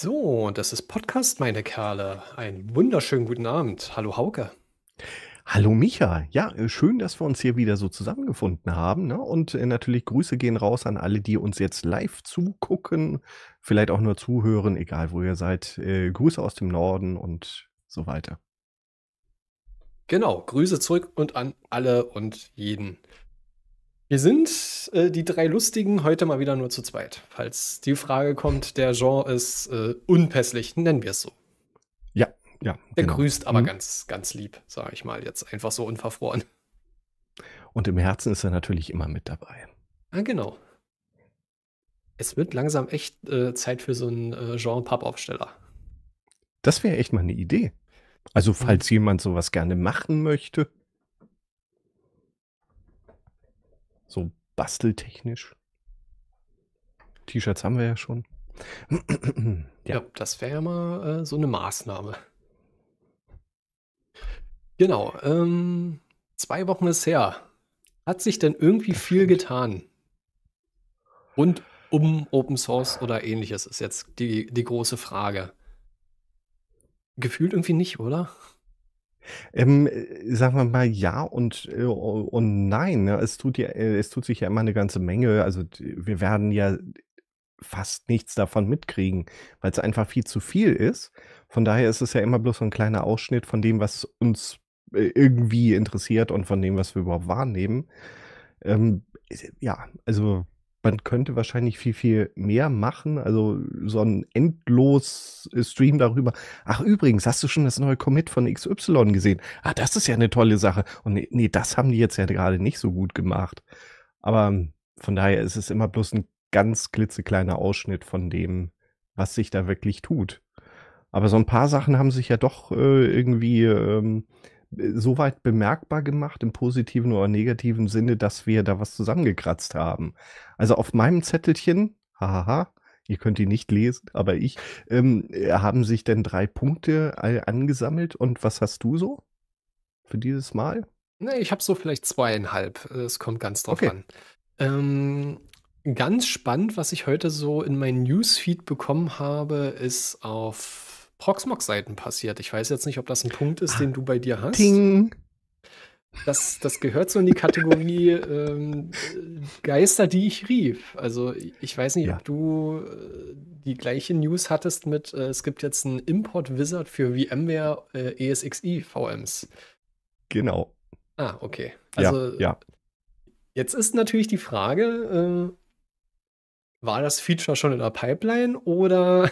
So, das ist Podcast, meine Kerle. Einen wunderschönen guten Abend. Hallo Hauke. Hallo Micha. Ja, äh, schön, dass wir uns hier wieder so zusammengefunden haben. Ne? Und äh, natürlich Grüße gehen raus an alle, die uns jetzt live zugucken, vielleicht auch nur zuhören, egal wo ihr seid. Äh, Grüße aus dem Norden und so weiter. Genau, Grüße zurück und an alle und jeden. Wir sind äh, die drei Lustigen heute mal wieder nur zu zweit. Falls die Frage kommt, der Genre ist äh, unpässlich, nennen wir es so. Ja, ja. Der genau. grüßt aber mhm. ganz, ganz lieb, sage ich mal, jetzt einfach so unverfroren. Und im Herzen ist er natürlich immer mit dabei. Ah, genau. Es wird langsam echt äh, Zeit für so einen äh, Genre-Pub-Aufsteller. Das wäre echt mal eine Idee. Also, falls mhm. jemand sowas gerne machen möchte. So basteltechnisch. T-Shirts haben wir ja schon. ja. ja. das wäre ja mal äh, so eine Maßnahme. Genau. Ähm, zwei Wochen ist her. Hat sich denn irgendwie viel getan? Rund um Open Source oder ähnliches ist jetzt die, die große Frage. Gefühlt irgendwie nicht, oder? Ähm, äh, sagen wir mal ja und, äh, und nein. Ne? Es tut, ja, äh, es tut sich ja immer eine ganze Menge. Also wir werden ja fast nichts davon mitkriegen, weil es einfach viel zu viel ist. Von daher ist es ja immer bloß so ein kleiner Ausschnitt von dem, was uns irgendwie interessiert und von dem, was wir überhaupt wahrnehmen. Ähm, ja, also man könnte wahrscheinlich viel, viel mehr machen. Also so ein endlos äh, Stream darüber. Ach, übrigens, hast du schon das neue Commit von XY gesehen? Ah, das ist ja eine tolle Sache. Und nee, nee, das haben die jetzt ja gerade nicht so gut gemacht. Aber hm, von daher ist es immer bloß ein ganz klitzekleiner Ausschnitt von dem, was sich da wirklich tut. Aber so ein paar Sachen haben sich ja doch äh, irgendwie ähm, soweit bemerkbar gemacht, im positiven oder negativen Sinne, dass wir da was zusammengekratzt haben. Also auf meinem Zettelchen, hahaha, ihr könnt ihn nicht lesen, aber ich, ähm, haben sich denn drei Punkte angesammelt und was hast du so für dieses Mal? Ne, ich habe so vielleicht zweieinhalb. Äh, es kommt ganz drauf okay. an. Ähm, ganz spannend, was ich heute so in meinen Newsfeed bekommen habe, ist auf Proxmox-Seiten passiert. Ich weiß jetzt nicht, ob das ein Punkt ist, den du bei dir hast. Ding. Das, das gehört so in die Kategorie ähm, Geister, die ich rief. Also ich weiß nicht, ja. ob du äh, die gleiche News hattest mit, äh, es gibt jetzt einen Import-Wizard für VMware äh, ESXi-VMs. Genau. Ah, okay. Also ja, ja. jetzt ist natürlich die Frage, äh, war das Feature schon in der Pipeline oder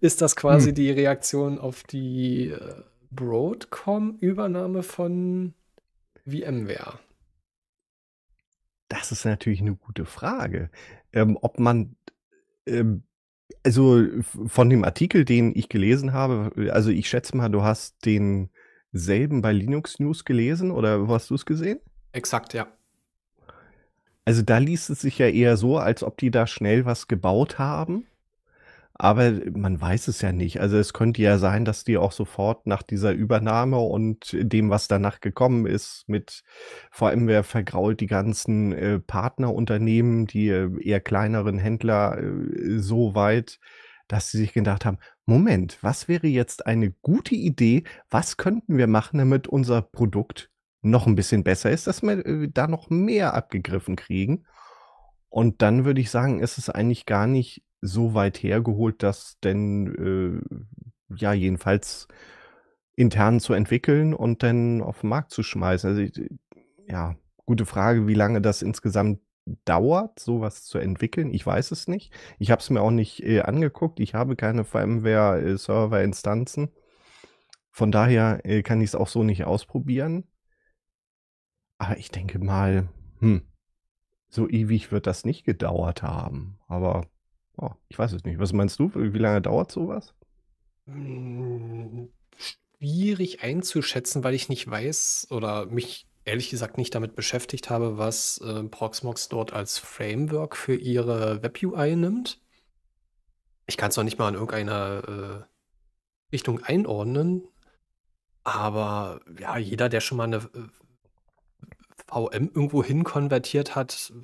ist das quasi hm. die Reaktion auf die äh, Broadcom-Übernahme von VMware? Das ist natürlich eine gute Frage. Ähm, ob man, ähm, also von dem Artikel, den ich gelesen habe, also ich schätze mal, du hast denselben bei Linux News gelesen oder hast du es gesehen? Exakt, ja. Also da liest es sich ja eher so, als ob die da schnell was gebaut haben aber man weiß es ja nicht. Also es könnte ja sein, dass die auch sofort nach dieser Übernahme und dem, was danach gekommen ist, mit vor allem wer vergrault die ganzen äh, Partnerunternehmen, die äh, eher kleineren Händler äh, so weit, dass sie sich gedacht haben, Moment, was wäre jetzt eine gute Idee? Was könnten wir machen, damit unser Produkt noch ein bisschen besser ist, dass wir äh, da noch mehr abgegriffen kriegen? Und dann würde ich sagen, ist es eigentlich gar nicht so weit hergeholt, das denn äh, ja jedenfalls intern zu entwickeln und dann auf den Markt zu schmeißen? Also ich, ja, gute Frage, wie lange das insgesamt dauert, sowas zu entwickeln. Ich weiß es nicht. Ich habe es mir auch nicht äh, angeguckt. Ich habe keine vmware äh, server instanzen Von daher äh, kann ich es auch so nicht ausprobieren. Aber ich denke mal, hm, so ewig wird das nicht gedauert haben. Aber Oh, ich weiß es nicht. Was meinst du? Wie lange dauert sowas? Schwierig einzuschätzen, weil ich nicht weiß oder mich ehrlich gesagt nicht damit beschäftigt habe, was äh, Proxmox dort als Framework für ihre Web-UI nimmt. Ich kann es noch nicht mal in irgendeiner äh, Richtung einordnen, aber ja, jeder, der schon mal eine äh, VM irgendwo hin konvertiert hat,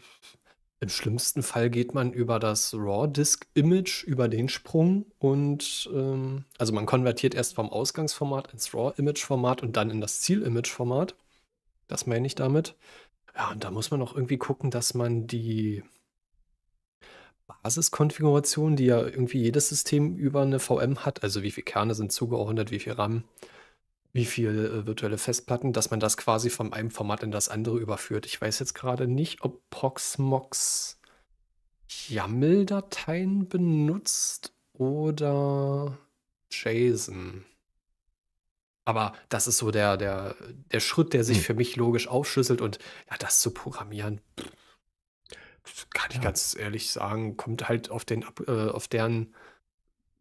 im schlimmsten Fall geht man über das RAW-Disk-Image, über den Sprung und ähm, also man konvertiert erst vom Ausgangsformat ins RAW-Image-Format und dann in das Ziel-Image-Format. Das meine ich damit. Ja, und da muss man auch irgendwie gucken, dass man die Basiskonfiguration, die ja irgendwie jedes System über eine VM hat, also wie viele Kerne sind zugeordnet, wie viel RAM, wie viele äh, virtuelle Festplatten, dass man das quasi von einem Format in das andere überführt. Ich weiß jetzt gerade nicht, ob Proxmox YAML-Dateien benutzt oder JSON. Aber das ist so der, der, der Schritt, der sich hm. für mich logisch aufschlüsselt und ja, das zu programmieren, pff, kann ich ja. ganz ehrlich sagen, kommt halt auf den, äh, auf deren,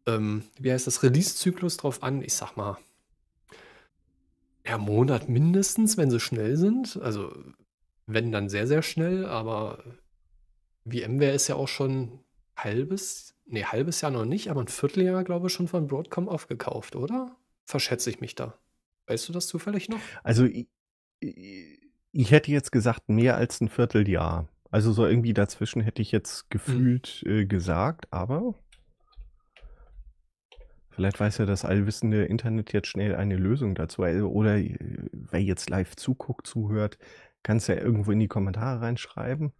ähm, wie heißt das, Release-Zyklus drauf an. Ich sag mal, ja, Monat mindestens, wenn sie schnell sind. Also, wenn dann sehr, sehr schnell, aber VMware ist ja auch schon halbes, nee, halbes Jahr noch nicht, aber ein Vierteljahr, glaube ich, schon von Broadcom aufgekauft, oder? Verschätze ich mich da. Weißt du das zufällig noch? Also, ich, ich hätte jetzt gesagt, mehr als ein Vierteljahr. Also so irgendwie dazwischen hätte ich jetzt mhm. gefühlt mhm. äh, gesagt, aber Vielleicht weiß ja das allwissende Internet jetzt schnell eine Lösung dazu. Oder äh, wer jetzt live zuguckt, zuhört, kann es ja irgendwo in die Kommentare reinschreiben.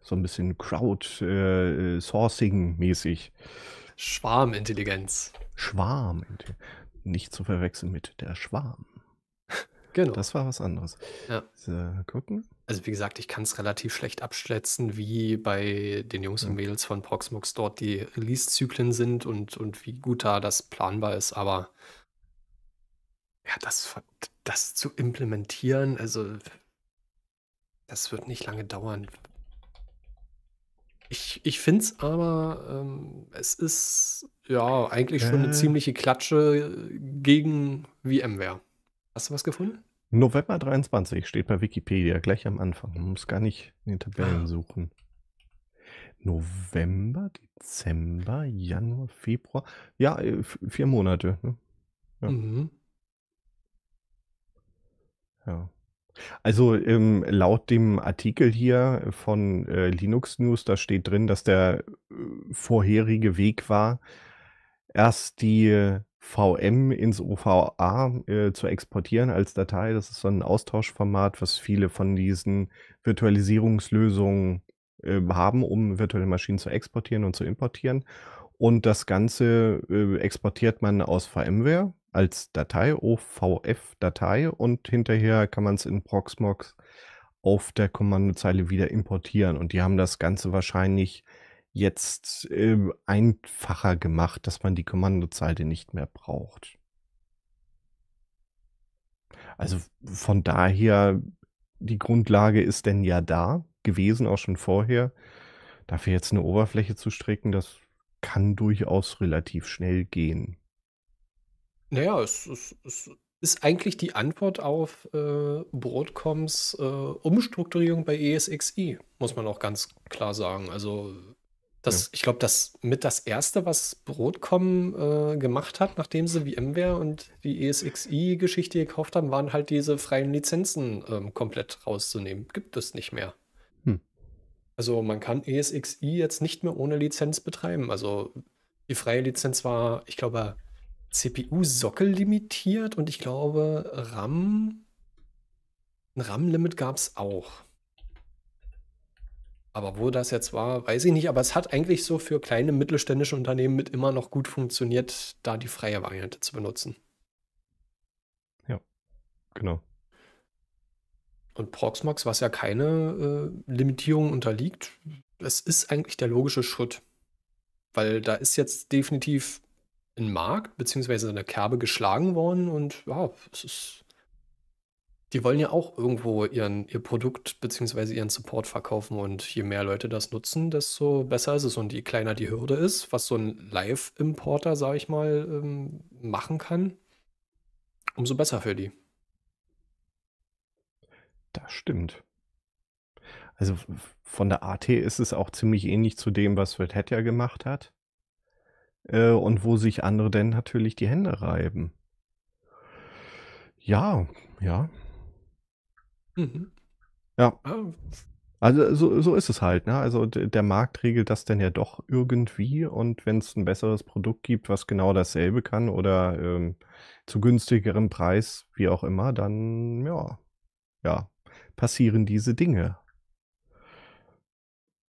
So ein bisschen Crowdsourcing-mäßig. Äh, Schwarmintelligenz. Schwarmintelligenz. Nicht zu verwechseln mit der Schwarm. Genau. Das war was anderes. Ja. So, gucken also wie gesagt, ich kann es relativ schlecht abschätzen, wie bei den Jungs und mhm. Mädels von Proxmox dort die Release-Zyklen sind und, und wie gut da das planbar ist, aber ja, das, das zu implementieren, also das wird nicht lange dauern. Ich, ich finde es aber, ähm, es ist ja eigentlich schon eine äh. ziemliche Klatsche gegen VMware. Hast du was gefunden? November 23 steht bei Wikipedia gleich am Anfang. Man muss gar nicht in den Tabellen ah. suchen. November, Dezember, Januar, Februar. Ja, äh, vier Monate. Ne? Ja. Mhm. ja. Also ähm, laut dem Artikel hier von äh, Linux News, da steht drin, dass der äh, vorherige Weg war, erst die VM ins OVA äh, zu exportieren als Datei. Das ist so ein Austauschformat, was viele von diesen Virtualisierungslösungen äh, haben, um virtuelle Maschinen zu exportieren und zu importieren. Und das Ganze äh, exportiert man aus VMware als Datei, OVF-Datei, und hinterher kann man es in Proxmox auf der Kommandozeile wieder importieren. Und die haben das Ganze wahrscheinlich jetzt äh, einfacher gemacht, dass man die Kommandozeile nicht mehr braucht. Also von daher, die Grundlage ist denn ja da gewesen, auch schon vorher. Dafür jetzt eine Oberfläche zu stricken, das kann durchaus relativ schnell gehen. Naja, es, es, es ist eigentlich die Antwort auf äh, Broadcoms äh, Umstrukturierung bei ESXi, muss man auch ganz klar sagen. Also das, ja. Ich glaube, das mit das erste, was Broadcom äh, gemacht hat, nachdem sie VMware und die ESXi-Geschichte gekauft haben, waren halt diese freien Lizenzen ähm, komplett rauszunehmen. Gibt es nicht mehr. Hm. Also man kann ESXi jetzt nicht mehr ohne Lizenz betreiben. Also die freie Lizenz war, ich glaube, CPU-Sockel limitiert und ich glaube, RAM. Ein RAM-Limit gab es auch. Aber wo das jetzt war, weiß ich nicht. Aber es hat eigentlich so für kleine mittelständische Unternehmen mit immer noch gut funktioniert, da die freie Variante zu benutzen. Ja, genau. Und Proxmox, was ja keine äh, Limitierung unterliegt, das ist eigentlich der logische Schritt. Weil da ist jetzt definitiv ein Markt bzw. eine Kerbe geschlagen worden und ja, es ist die wollen ja auch irgendwo ihren, ihr Produkt bzw. ihren Support verkaufen und je mehr Leute das nutzen, desto besser ist es und je kleiner die Hürde ist, was so ein Live-Importer, sage ich mal, ähm, machen kann, umso besser für die. Das stimmt. Also von der AT ist es auch ziemlich ähnlich zu dem, was Red Hat ja gemacht hat. Äh, und wo sich andere denn natürlich die Hände reiben. Ja, ja. Mhm. Ja. Ah. Also so, so ist es halt, ne? Also der Markt regelt das dann ja doch irgendwie und wenn es ein besseres Produkt gibt, was genau dasselbe kann oder ähm, zu günstigerem Preis, wie auch immer, dann ja, ja, passieren diese Dinge.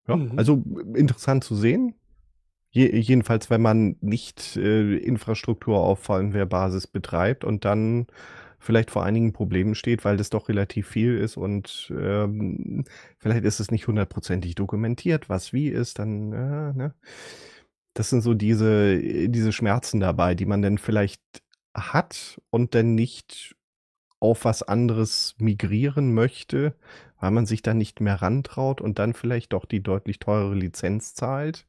Ja, mhm. also interessant zu sehen. Je, jedenfalls, wenn man nicht äh, Infrastruktur auf VMware-Basis betreibt und dann vielleicht vor einigen Problemen steht, weil das doch relativ viel ist und ähm, vielleicht ist es nicht hundertprozentig dokumentiert, was wie ist, dann, äh, ne? Das sind so diese, äh, diese Schmerzen dabei, die man dann vielleicht hat und dann nicht auf was anderes migrieren möchte, weil man sich da nicht mehr rantraut und dann vielleicht doch die deutlich teurere Lizenz zahlt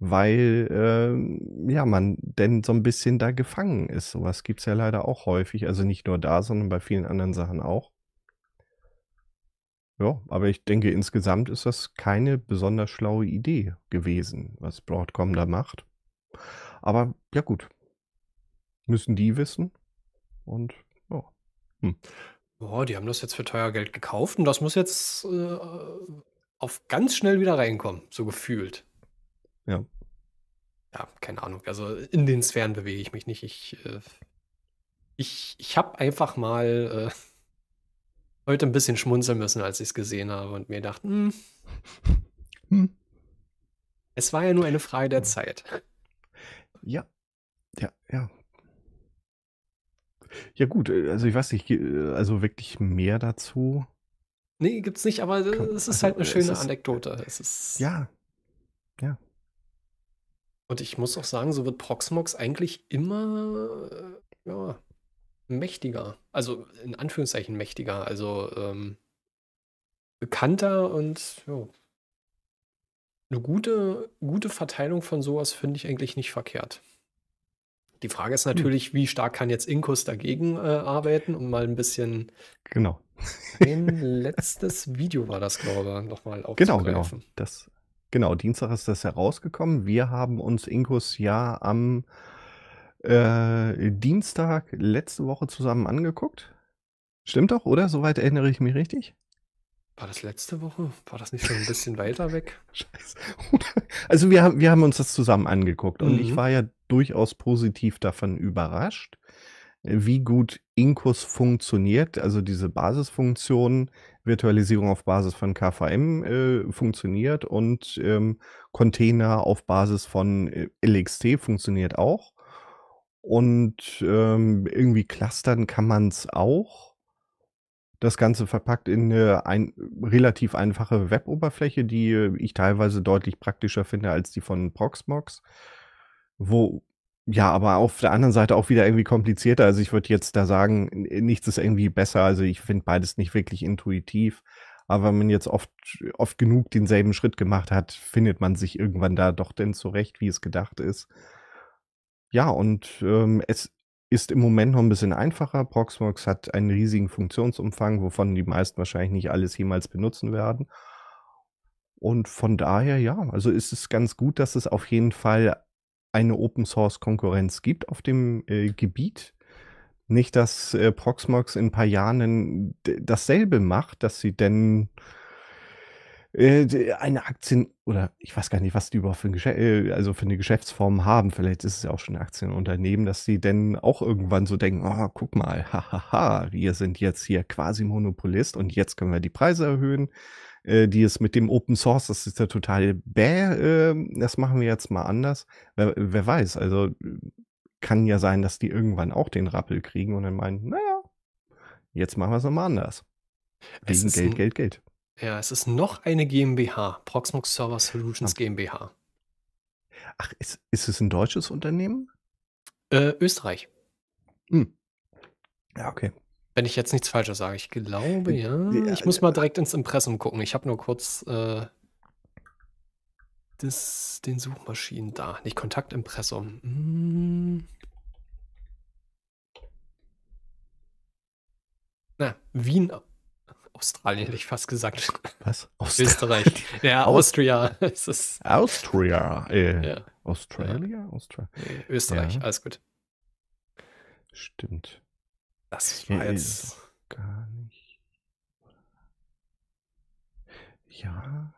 weil äh, ja man denn so ein bisschen da gefangen ist. Sowas gibt es ja leider auch häufig, also nicht nur da, sondern bei vielen anderen Sachen auch. Ja, aber ich denke, insgesamt ist das keine besonders schlaue Idee gewesen, was Broadcom da macht. Aber ja gut, müssen die wissen. Und ja. Hm. Boah, die haben das jetzt für teuer Geld gekauft und das muss jetzt äh, auf ganz schnell wieder reinkommen, so gefühlt. Ja. Ja, keine Ahnung. Also in den Sphären bewege ich mich nicht. Ich, äh, ich, ich habe einfach mal äh, heute ein bisschen schmunzeln müssen, als ich es gesehen habe und mir dachte, hm, hm. es war ja nur eine Frage der hm. Zeit. Ja, ja, ja. Ja, gut, äh, also ich weiß nicht, äh, also wirklich mehr dazu. Nee, gibt's nicht, aber äh, es ist also, halt eine schöne es ist, Anekdote. Es ist. Ja. Ja. Und ich muss auch sagen, so wird Proxmox eigentlich immer äh, ja, mächtiger. Also in Anführungszeichen mächtiger. Also ähm, bekannter und jo. eine gute, gute Verteilung von sowas finde ich eigentlich nicht verkehrt. Die Frage ist hm. natürlich, wie stark kann jetzt Inkus dagegen äh, arbeiten, um mal ein bisschen. Genau. Ein letztes Video war das, glaube ich, nochmal aufzugreifen. Genau, genau. Das Genau, Dienstag ist das herausgekommen. Wir haben uns Ingos ja am äh, Dienstag letzte Woche zusammen angeguckt. Stimmt doch, oder? Soweit erinnere ich mich richtig. War das letzte Woche? War das nicht schon ein bisschen weiter weg? Scheiße. Also wir haben, wir haben uns das zusammen angeguckt und mhm. ich war ja durchaus positiv davon überrascht, wie gut Incus funktioniert, also diese Basisfunktion, Virtualisierung auf Basis von KVM äh, funktioniert und ähm, Container auf Basis von äh, LXT funktioniert auch. Und ähm, irgendwie clustern kann man es auch. Das Ganze verpackt in eine ein, relativ einfache Web-Oberfläche, die äh, ich teilweise deutlich praktischer finde als die von Proxmox wo ja, aber auf der anderen Seite auch wieder irgendwie komplizierter. Also ich würde jetzt da sagen, äh, nichts ist irgendwie besser. Also ich finde beides nicht wirklich intuitiv. Aber wenn man jetzt oft, oft genug denselben Schritt gemacht hat, findet man sich irgendwann da doch denn zurecht, wie es gedacht ist. Ja, und ähm, es ist im Moment noch ein bisschen einfacher. Proxmox hat einen riesigen Funktionsumfang, wovon die meisten wahrscheinlich nicht alles jemals benutzen werden. Und von daher, ja, also ist es ganz gut, dass es auf jeden Fall eine Open Source Konkurrenz gibt auf dem äh, Gebiet. Nicht, dass äh, Proxmox in ein paar Jahren dasselbe macht, dass sie denn äh, eine Aktien oder ich weiß gar nicht, was die überhaupt für, ein Geschä äh, also für eine Geschäftsform haben. Vielleicht ist es ja auch schon ein Aktienunternehmen, dass sie denn auch irgendwann so denken, oh, guck mal, hahaha, wir sind jetzt hier quasi Monopolist und jetzt können wir die Preise erhöhen. Äh, die es mit dem Open Source, das ist ja total bäh, äh, das machen wir jetzt mal anders. Wer, wer weiß, also kann ja sein, dass die irgendwann auch den Rappel kriegen und dann meinen, naja, jetzt machen wir es nochmal anders. Wegen Geld, Geld, Geld. Ja, es ist noch eine GmbH, Proxmox Server Solutions GmbH. Ach, ist, ist es ein deutsches Unternehmen? Äh, Österreich. Hm. Ja, okay. Wenn ich jetzt nichts Falsches sage, ich glaube, äh, ja. Ich muss äh, mal äh. direkt ins Impressum gucken. Ich habe nur kurz äh, das, den Suchmaschinen da. Nicht Kontaktimpressum. Hm. Na, Wien, Australien hätte ich fast gesagt. Was? Australien. Österreich. Ja, Austria. Ist, Austria. Äh, ja. Australia? Australia? Österreich, ja. alles gut. Stimmt. Das war jetzt gar nicht. Ja.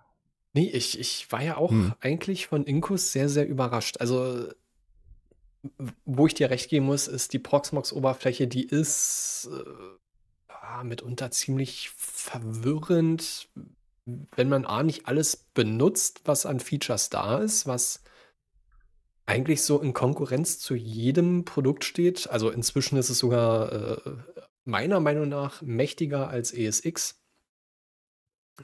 Nee, ich, ich war ja auch hm. eigentlich von Inkus sehr, sehr überrascht. Also, wo ich dir recht geben muss, ist die Proxmox-Oberfläche, die ist äh, ah, mitunter ziemlich verwirrend, wenn man A nicht alles benutzt, was an Features da ist, was eigentlich so in Konkurrenz zu jedem Produkt steht. Also inzwischen ist es sogar äh, meiner Meinung nach mächtiger als ESX,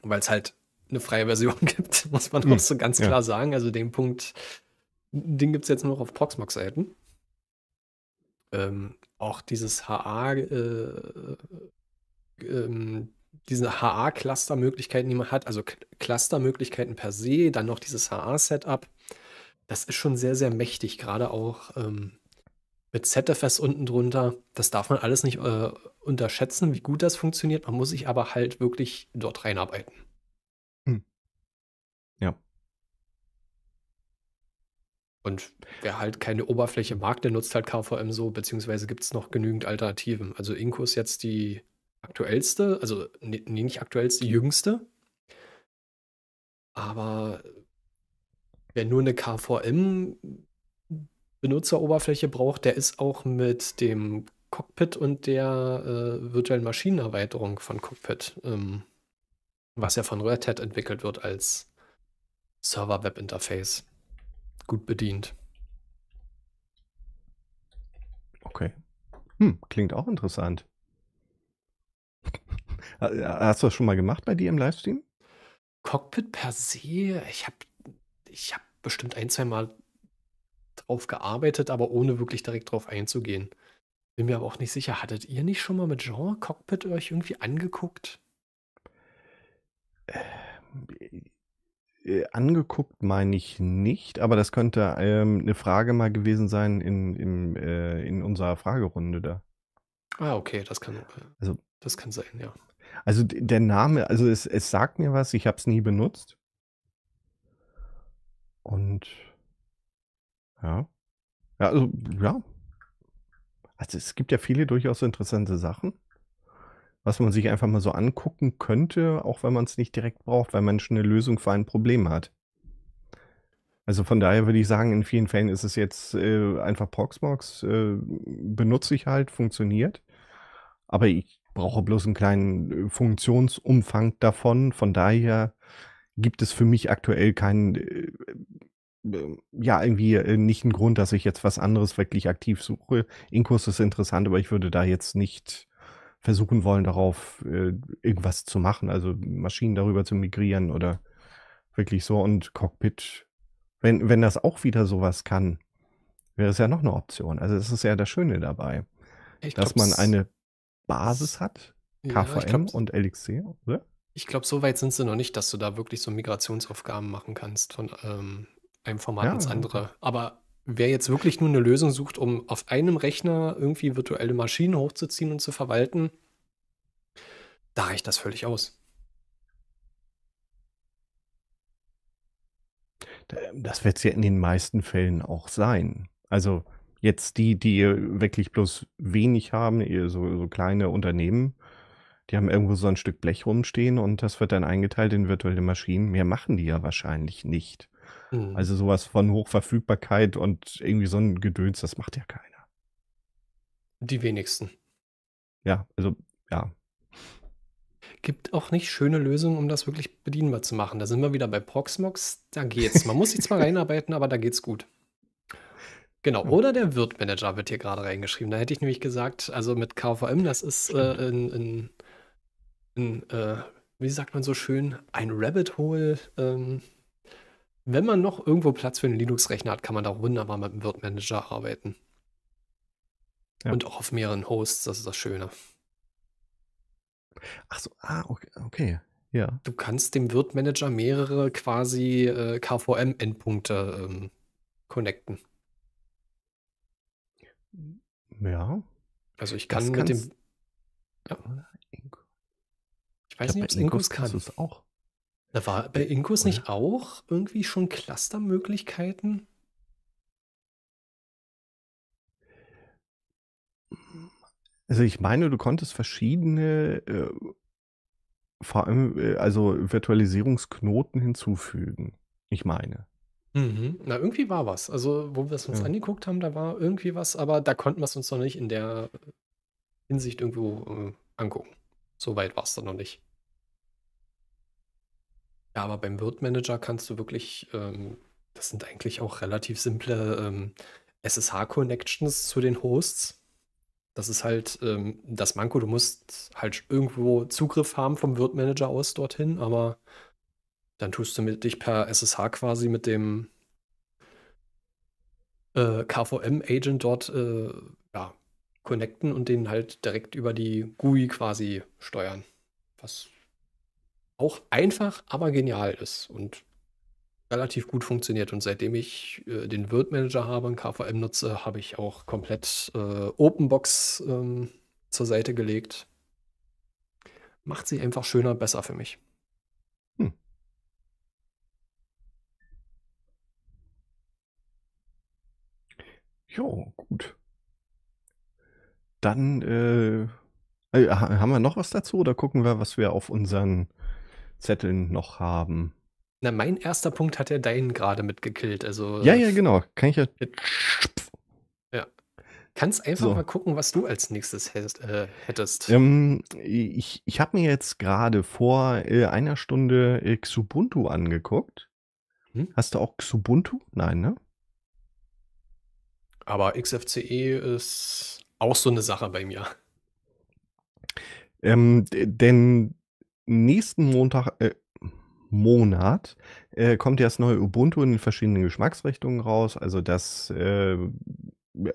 weil es halt eine freie Version gibt, muss man mhm. auch so ganz klar ja. sagen. Also den Punkt, den gibt es jetzt nur noch auf Proxmox-Seiten. Ähm, auch dieses HA, äh, ähm, diese HA-Cluster-Möglichkeiten, die man hat, also Cluster-Möglichkeiten per se, dann noch dieses HA-Setup das ist schon sehr, sehr mächtig, gerade auch ähm, mit ZFS unten drunter. Das darf man alles nicht äh, unterschätzen, wie gut das funktioniert. Man muss sich aber halt wirklich dort reinarbeiten. Hm. Ja. Und wer halt keine Oberfläche mag, der nutzt halt KVM so, beziehungsweise gibt es noch genügend Alternativen. Also Inko ist jetzt die aktuellste, also nee, nicht aktuellste, die jüngste. Aber wer nur eine KVM Benutzeroberfläche braucht, der ist auch mit dem Cockpit und der äh, virtuellen Maschinenerweiterung von Cockpit, ähm, was ja von Red Hat entwickelt wird als Server-Web-Interface, gut bedient. Okay. Hm, klingt auch interessant. Hast du das schon mal gemacht bei dir im Livestream? Cockpit per se, ich habe ich habe bestimmt ein, zwei Mal drauf gearbeitet, aber ohne wirklich direkt drauf einzugehen. Bin mir aber auch nicht sicher. Hattet ihr nicht schon mal mit Genre Cockpit euch irgendwie angeguckt? Ähm, äh, angeguckt meine ich nicht, aber das könnte ähm, eine Frage mal gewesen sein in, in, äh, in unserer Fragerunde da. Ah, okay, das kann, äh, also, das kann sein, ja. Also der Name, also es, es sagt mir was, ich habe es nie benutzt. Und ja. Ja, also, ja. Also es gibt ja viele durchaus interessante Sachen, was man sich einfach mal so angucken könnte, auch wenn man es nicht direkt braucht, weil man schon eine Lösung für ein Problem hat. Also von daher würde ich sagen, in vielen Fällen ist es jetzt äh, einfach Proxmox, äh, benutze ich halt, funktioniert. Aber ich brauche bloß einen kleinen äh, Funktionsumfang davon. Von daher gibt es für mich aktuell keinen, äh, äh, ja, irgendwie äh, nicht einen Grund, dass ich jetzt was anderes wirklich aktiv suche. Inkurs ist interessant, aber ich würde da jetzt nicht versuchen wollen, darauf äh, irgendwas zu machen, also Maschinen darüber zu migrieren oder wirklich so und Cockpit. Wenn, wenn das auch wieder sowas kann, wäre es ja noch eine Option. Also es ist ja das Schöne dabei, ich dass glaub, man eine Basis hat, KVM ja, und LXC, oder? Ich glaube, so weit sind sie noch nicht, dass du da wirklich so Migrationsaufgaben machen kannst von ähm, einem Format ja. ins andere. Aber wer jetzt wirklich nur eine Lösung sucht, um auf einem Rechner irgendwie virtuelle Maschinen hochzuziehen und zu verwalten, da reicht das völlig aus. Das wird es ja in den meisten Fällen auch sein. Also jetzt die, die wirklich bloß wenig haben, so, so kleine Unternehmen, die haben irgendwo so ein Stück Blech rumstehen und das wird dann eingeteilt in virtuelle Maschinen. Mehr machen die ja wahrscheinlich nicht. Mhm. Also sowas von Hochverfügbarkeit und irgendwie so ein Gedöns, das macht ja keiner. Die wenigsten. Ja, also ja. Gibt auch nicht schöne Lösungen, um das wirklich bedienbar zu machen. Da sind wir wieder bei Proxmox. Da geht's. Man muss sich zwar reinarbeiten, aber da geht's gut. Genau, oder der Wirt-Manager wird hier gerade reingeschrieben. Da hätte ich nämlich gesagt, also mit KVM, das ist äh, in, in ein, äh, wie sagt man so schön, ein Rabbit Hole. Ähm, wenn man noch irgendwo Platz für einen Linux-Rechner hat, kann man da wunderbar mit dem Word Manager arbeiten. Ja. Und auch auf mehreren Hosts, das ist das Schöne. Ach so, ah, okay. okay. Ja. Du kannst dem word Manager mehrere quasi äh, KVM-Endpunkte ähm, connecten. Ja. Also ich kann das mit dem. Ja weiß ich nicht, ob es Inkus kann. Es auch. Da war bei Inkus nicht auch irgendwie schon Clustermöglichkeiten? Also ich meine, du konntest verschiedene, äh, vor allem, äh, also Virtualisierungsknoten hinzufügen. Ich meine. Mhm. Na, irgendwie war was. Also, wo wir es uns ja. angeguckt haben, da war irgendwie was, aber da konnten wir es uns noch nicht in der Hinsicht irgendwo äh, angucken. So weit war es da noch nicht. Ja, aber beim Word Manager kannst du wirklich, ähm, das sind eigentlich auch relativ simple ähm, SSH-Connections zu den Hosts. Das ist halt ähm, das Manko. Du musst halt irgendwo Zugriff haben vom Word Manager aus dorthin, aber dann tust du mit dich per SSH quasi mit dem äh, KVM-Agent dort äh, ja, connecten und den halt direkt über die GUI quasi steuern. Was auch einfach, aber genial ist und relativ gut funktioniert. Und seitdem ich äh, den Word Manager habe und KVM nutze, habe ich auch komplett äh, Openbox ähm, zur Seite gelegt. Macht sie einfach schöner, besser für mich. Hm. Jo, gut. Dann äh, äh haben wir noch was dazu oder gucken wir, was wir auf unseren Zetteln noch haben. Na, mein erster Punkt hat ja deinen gerade mitgekillt. Also, ja, ja, genau. Kann ich ja. Ja. Kannst einfach so. mal gucken, was du als nächstes äh, hättest. Ähm, ich ich habe mir jetzt gerade vor äh, einer Stunde äh, Xubuntu angeguckt. Hm? Hast du auch Xubuntu? Nein, ne? Aber XFCE ist auch so eine Sache bei mir. Ähm, denn nächsten Montag, äh, Monat äh, kommt ja das neue Ubuntu in den verschiedenen Geschmacksrichtungen raus. Also das, äh,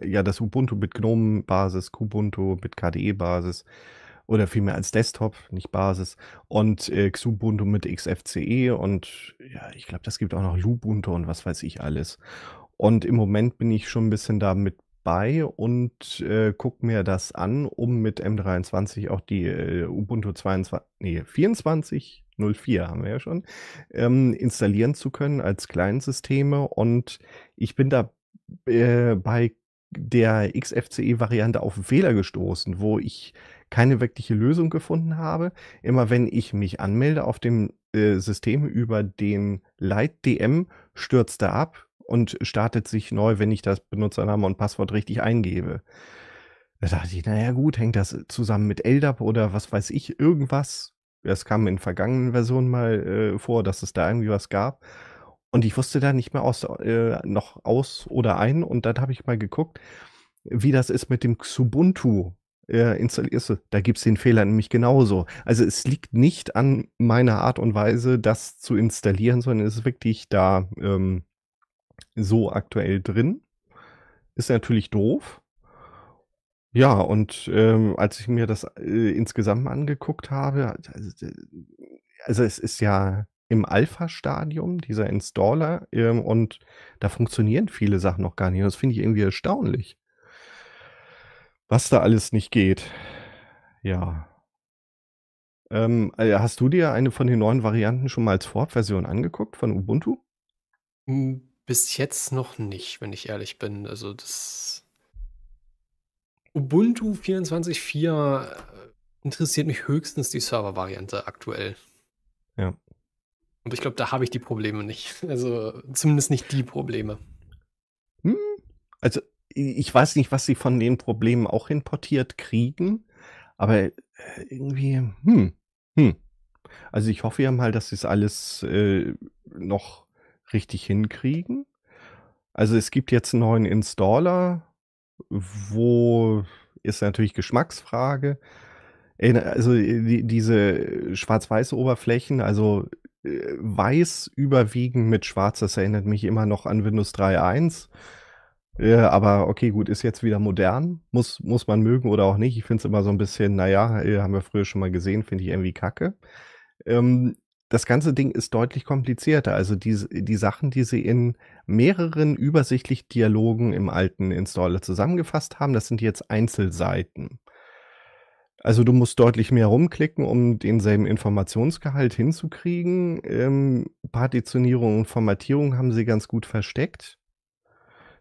ja, das Ubuntu mit GNOME-Basis, Kubuntu mit KDE-Basis oder vielmehr als Desktop, nicht Basis und äh, Xubuntu mit XFCE und ja, ich glaube, das gibt auch noch Lubuntu und was weiß ich alles. Und im Moment bin ich schon ein bisschen damit bei und äh, gucke mir das an, um mit M23 auch die äh, Ubuntu 22, nee, 24 04 haben wir ja schon, ähm, installieren zu können als Kleinsysteme. Und ich bin da äh, bei der XFCE-Variante auf einen Fehler gestoßen, wo ich keine wirkliche Lösung gefunden habe. Immer wenn ich mich anmelde auf dem äh, System über den LightDM, stürzt er ab und startet sich neu, wenn ich das Benutzername und Passwort richtig eingebe. Da dachte ich, naja gut, hängt das zusammen mit LDAP oder was weiß ich, irgendwas. Es kam in vergangenen Versionen mal äh, vor, dass es da irgendwie was gab. Und ich wusste da nicht mehr aus, äh, noch aus oder ein. Und dann habe ich mal geguckt, wie das ist mit dem Xubuntu äh, installierst Da gibt es den Fehler nämlich genauso. Also es liegt nicht an meiner Art und Weise, das zu installieren, sondern es ist wirklich da ähm, so aktuell drin. Ist natürlich doof. Ja, und ähm, als ich mir das äh, insgesamt angeguckt habe, also, also, also es ist ja im Alpha-Stadium, dieser Installer, ähm, und da funktionieren viele Sachen noch gar nicht. Und das finde ich irgendwie erstaunlich, was da alles nicht geht. Ja. Ähm, äh, hast du dir eine von den neuen Varianten schon mal als Fortversion angeguckt von Ubuntu? Mhm. Bis jetzt noch nicht, wenn ich ehrlich bin. Also das Ubuntu 24.4 äh, interessiert mich höchstens die Server-Variante aktuell. Ja. Und ich glaube, da habe ich die Probleme nicht. Also zumindest nicht die Probleme. Hm. Also ich weiß nicht, was sie von den Problemen auch importiert kriegen, aber äh, irgendwie, hm, hm. Also ich hoffe ja mal, dass sie es alles äh, noch richtig hinkriegen. Also es gibt jetzt einen neuen Installer, wo ist natürlich Geschmacksfrage. Also äh, die, diese schwarz-weiße Oberflächen, also äh, weiß überwiegend mit schwarz, das erinnert mich immer noch an Windows 3.1. Ja, äh, aber okay, gut, ist jetzt wieder modern. Muss, muss man mögen oder auch nicht. Ich finde es immer so ein bisschen, naja, haben wir früher schon mal gesehen, finde ich irgendwie kacke. Ähm, das ganze Ding ist deutlich komplizierter. Also die, die Sachen, die sie in mehreren übersichtlich Dialogen im alten Installer zusammengefasst haben, das sind jetzt Einzelseiten. Also du musst deutlich mehr rumklicken, um denselben Informationsgehalt hinzukriegen. Ähm, Partitionierung und Formatierung haben sie ganz gut versteckt.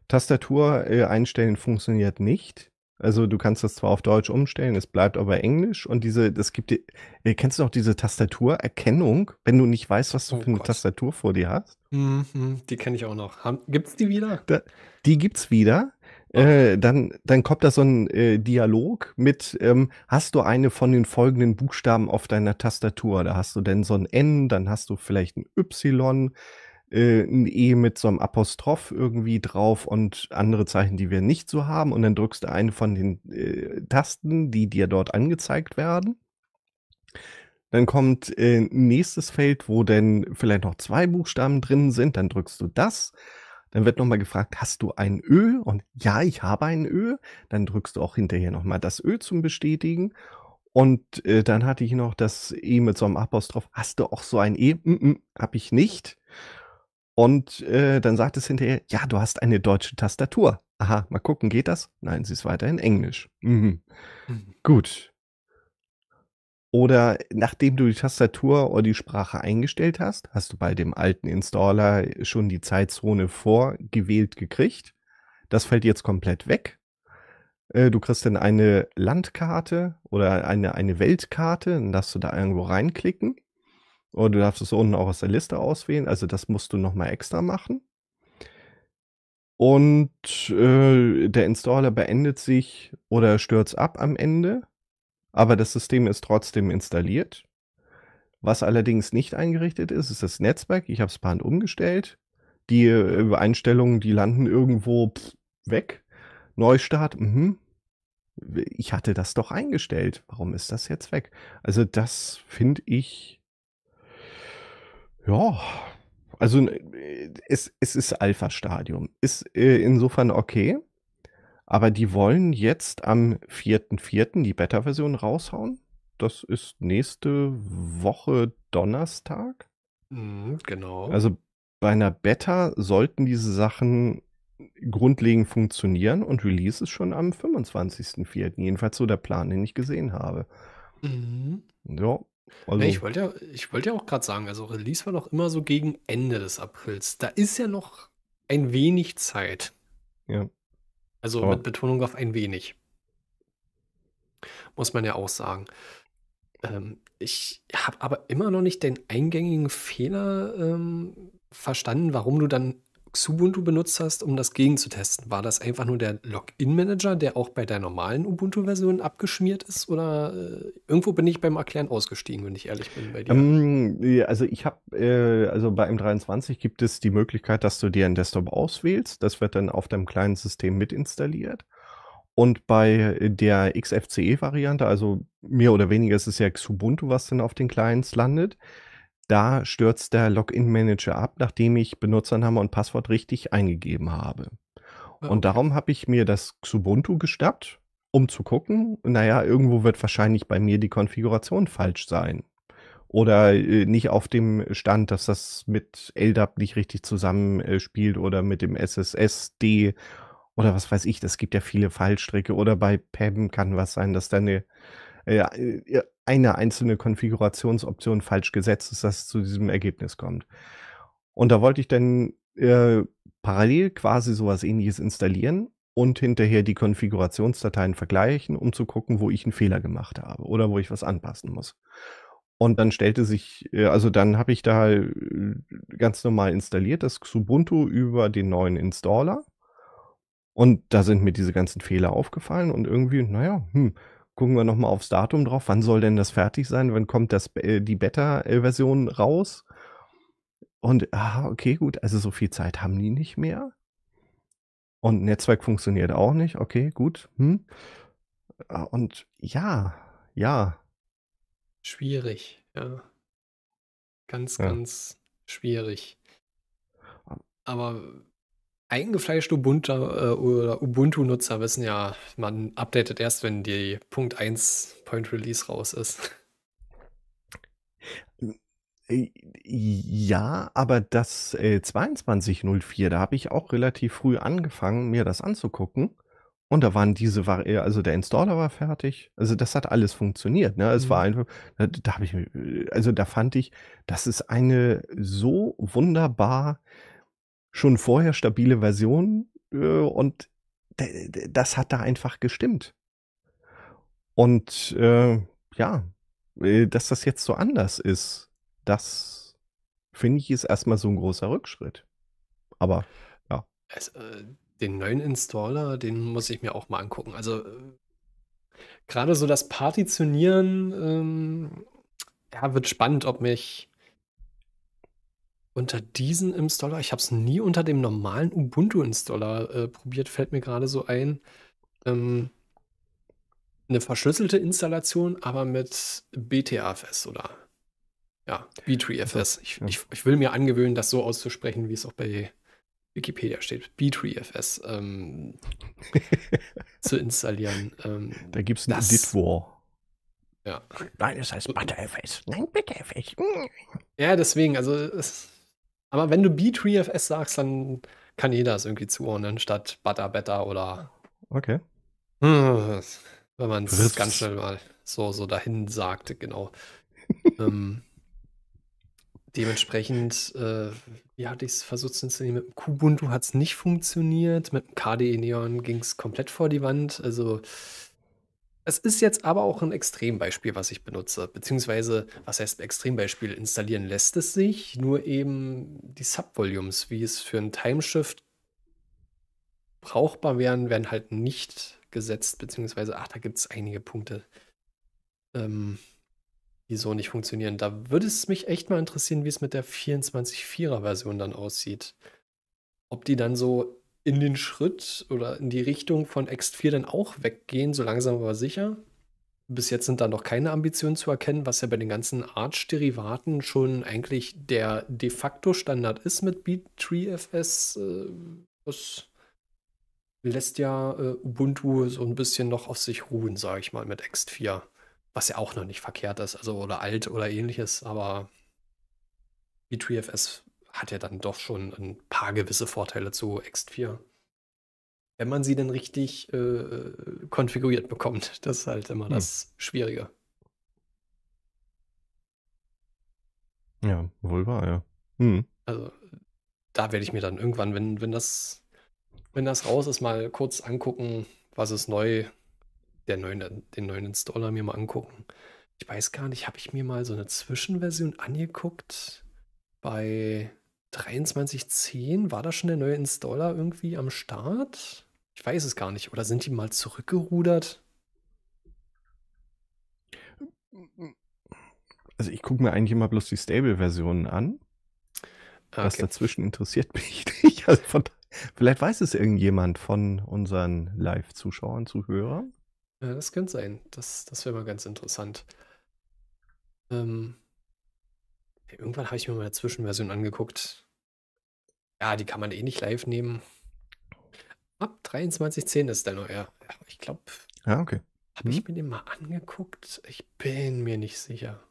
Tastatur äh, einstellen funktioniert nicht. Also du kannst das zwar auf Deutsch umstellen, es bleibt aber Englisch und diese, das gibt dir, äh, kennst du noch diese Tastaturerkennung, wenn du nicht weißt, was du oh für eine Gott. Tastatur vor dir hast? Mhm, die kenne ich auch noch. Gibt es die wieder? Da, die gibt's wieder. Okay. Äh, dann, dann kommt da so ein äh, Dialog mit, ähm, hast du eine von den folgenden Buchstaben auf deiner Tastatur? Da hast du denn so ein N, dann hast du vielleicht ein Y, äh, ein E mit so einem Apostroph irgendwie drauf und andere Zeichen, die wir nicht so haben. Und dann drückst du eine von den äh, Tasten, die dir dort angezeigt werden. Dann kommt äh, nächstes Feld, wo dann vielleicht noch zwei Buchstaben drin sind. Dann drückst du das. Dann wird nochmal gefragt, hast du ein Ö? Und ja, ich habe ein Ö. Dann drückst du auch hinterher nochmal das Ö zum Bestätigen. Und äh, dann hatte ich noch das E mit so einem Apostroph. Hast du auch so ein E? Mm, -mm habe ich nicht. Und äh, dann sagt es hinterher, ja, du hast eine deutsche Tastatur. Aha, mal gucken, geht das? Nein, sie ist weiterhin Englisch. Mhm. Mhm. Gut. Oder nachdem du die Tastatur oder die Sprache eingestellt hast, hast du bei dem alten Installer schon die Zeitzone vorgewählt gekriegt. Das fällt jetzt komplett weg. Äh, du kriegst dann eine Landkarte oder eine, eine Weltkarte, dann darfst du da irgendwo reinklicken. Und du darfst es unten auch aus der Liste auswählen. Also das musst du nochmal extra machen. Und äh, der Installer beendet sich oder stürzt ab am Ende. Aber das System ist trotzdem installiert. Was allerdings nicht eingerichtet ist, ist das Netzwerk. Ich habe es per umgestellt. Die äh, Einstellungen, die landen irgendwo pff, weg. Neustart, mhm. Ich hatte das doch eingestellt. Warum ist das jetzt weg? Also das finde ich ja, also äh, es, es ist Alpha-Stadium. Ist äh, insofern okay. Aber die wollen jetzt am 4.4. die Beta-Version raushauen. Das ist nächste Woche Donnerstag. Mhm, genau. Also bei einer Beta sollten diese Sachen grundlegend funktionieren und Release ist schon am 25.4. Jedenfalls so der Plan, den ich gesehen habe. Mhm. Ja, Ne, also. Nee, ich wollte ja, ich ja auch gerade sagen, also Release war doch immer so gegen Ende des Aprils. Da ist ja noch ein wenig Zeit. Ja. Also Aber. mit Betonung auf ein wenig. Muss man ja auch sagen ähm, ich habe aber immer noch nicht den eingängigen Fehler ähm, verstanden, warum du dann Xubuntu benutzt hast, um das gegenzutesten? War das einfach nur der Login-Manager, der auch bei der normalen Ubuntu-Version abgeschmiert ist? Oder äh, irgendwo bin ich beim Erklären ausgestiegen, wenn ich ehrlich bin bei dir? Um, ähm, also ich habe, äh, also bei M23 gibt es die Möglichkeit, dass du dir einen Desktop auswählst. Das wird dann auf deinem kleinen System mitinstalliert. Und bei der XFCE-Variante, also mehr oder weniger ist es ja Xubuntu, was dann auf den Clients landet, da stürzt der Login-Manager ab, nachdem ich Benutzername und Passwort richtig eingegeben habe. Ah, okay. Und darum habe ich mir das Xubuntu gestappt, um zu gucken, naja, irgendwo wird wahrscheinlich bei mir die Konfiguration falsch sein. Oder äh, nicht auf dem Stand, dass das mit LDAP nicht richtig zusammenspielt äh, oder mit dem SSSD oder was weiß ich. das gibt ja viele Fallstricke. Oder bei PEM kann was sein, dass da eine äh, äh eine einzelne Konfigurationsoption falsch gesetzt ist, dass es zu diesem Ergebnis kommt. Und da wollte ich dann äh, parallel quasi sowas ähnliches installieren und hinterher die Konfigurationsdateien vergleichen, um zu gucken, wo ich einen Fehler gemacht habe oder wo ich was anpassen muss. Und dann stellte sich, äh, also dann habe ich da äh, ganz normal installiert das Xubuntu über den neuen Installer. Und da sind mir diese ganzen Fehler aufgefallen und irgendwie, naja, hm, gucken wir nochmal aufs Datum drauf. Wann soll denn das fertig sein? Wann kommt das, äh, die Beta-Version raus? Und, ah, okay, gut, also so viel Zeit haben die nicht mehr. Und Netzwerk funktioniert auch nicht. Okay, gut. Hm. Ah, und ja, ja. Schwierig, ja. Ganz, ja. ganz schwierig. Ah. Aber eingefleischte Ubuntu, äh, Ubuntu-Nutzer wissen ja, man updatet erst, wenn die Punkt 1 Point Release raus ist. Äh, ja, aber das äh, 2204, da habe ich auch relativ früh angefangen, mir das anzugucken. Und da waren diese, äh, also der Installer war fertig. Also das hat alles funktioniert. Ne? Es mhm. war einfach, da, da habe ich, äh, also da fand ich, das ist eine so wunderbar schon vorher stabile Versionen äh, und das hat da einfach gestimmt. Und äh, ja, äh, dass das jetzt so anders ist, das finde ich ist erstmal so ein großer Rückschritt. Aber ja. Also, den neuen Installer, den muss ich mir auch mal angucken. Also äh, gerade so das Partitionieren ähm, ja, wird spannend, ob mich unter diesen Installer, ich habe es nie unter dem normalen Ubuntu-Installer äh, probiert, fällt mir gerade so ein. Ähm, eine verschlüsselte Installation, aber mit BTAFS oder ja, B3FS. Ich, ich, ich, will mir angewöhnen, das so auszusprechen, wie es auch bei Wikipedia steht. B3FS ähm, zu installieren. Ähm, da gibt es ein Edit-War. Ja. Nein, das heißt ButterFS. Nein, ButterFS. Ja, deswegen, also es, aber wenn du B3FS sagst, dann kann jeder es irgendwie zuordnen, statt Butter Better oder. Okay. Hm, wenn man es ganz schnell mal so, so dahin sagte, genau. ähm, dementsprechend, äh, wie hatte ich es versucht zu installieren? Mit dem Kubuntu hat es nicht funktioniert. Mit dem KDE Neon ging es komplett vor die Wand. Also es ist jetzt aber auch ein Extrembeispiel, was ich benutze, beziehungsweise, was heißt Extrembeispiel, installieren lässt es sich, nur eben die Subvolumes, wie es für einen Timeshift brauchbar wären, werden halt nicht gesetzt, beziehungsweise, ach, da gibt es einige Punkte, ähm, die so nicht funktionieren. Da würde es mich echt mal interessieren, wie es mit der 24.4er-Version dann aussieht. Ob die dann so in den Schritt oder in die Richtung von x 4 dann auch weggehen, so langsam aber sicher. Bis jetzt sind da noch keine Ambitionen zu erkennen, was ja bei den ganzen Arch-Derivaten schon eigentlich der de facto Standard ist mit B3FS. Äh, das lässt ja äh, Ubuntu so ein bisschen noch auf sich ruhen, sage ich mal, mit x 4. Was ja auch noch nicht verkehrt ist, also oder alt oder ähnliches, aber B3FS hat ja dann doch schon ein paar gewisse Vorteile zu Ext 4. Wenn man sie denn richtig äh, konfiguriert bekommt, das ist halt immer hm. das Schwierige. Ja, wohl wahr, ja. Hm. Also, da werde ich mir dann irgendwann, wenn, wenn das, wenn das raus ist, mal kurz angucken, was ist neu, der neuen, den neuen Installer mir mal angucken. Ich weiß gar nicht, habe ich mir mal so eine Zwischenversion angeguckt bei 23.10, war da schon der neue Installer irgendwie am Start? Ich weiß es gar nicht. Oder sind die mal zurückgerudert? Also ich gucke mir eigentlich immer bloß die Stable-Versionen an. Ah, okay. Was dazwischen interessiert mich nicht. Also von, vielleicht weiß es irgendjemand von unseren Live-Zuschauern, Zuhörern. Ja, das könnte sein. Das, das wäre mal ganz interessant. Ähm, irgendwann habe ich mir mal eine Zwischenversion angeguckt. Ja, die kann man eh nicht live nehmen. Ab 23.10 ist der neue. ich glaube. Ja, ah, okay. Habe hm. ich mir den mal angeguckt? Ich bin mir nicht sicher.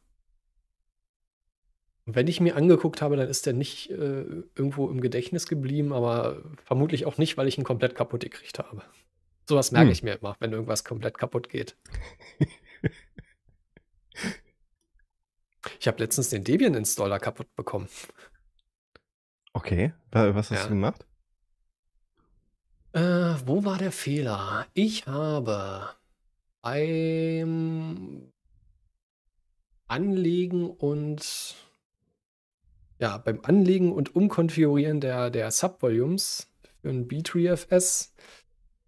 Und wenn ich mir angeguckt habe, dann ist der nicht äh, irgendwo im Gedächtnis geblieben, aber vermutlich auch nicht, weil ich ihn komplett kaputt gekriegt habe. Sowas merke hm. ich mir immer, wenn irgendwas komplett kaputt geht. ich habe letztens den Debian-Installer kaputt bekommen. Okay, was hast ja. du gemacht? Äh, wo war der Fehler? Ich habe beim Anlegen und ja, beim Anlegen und Umkonfigurieren der, der Subvolumes für ein B3FS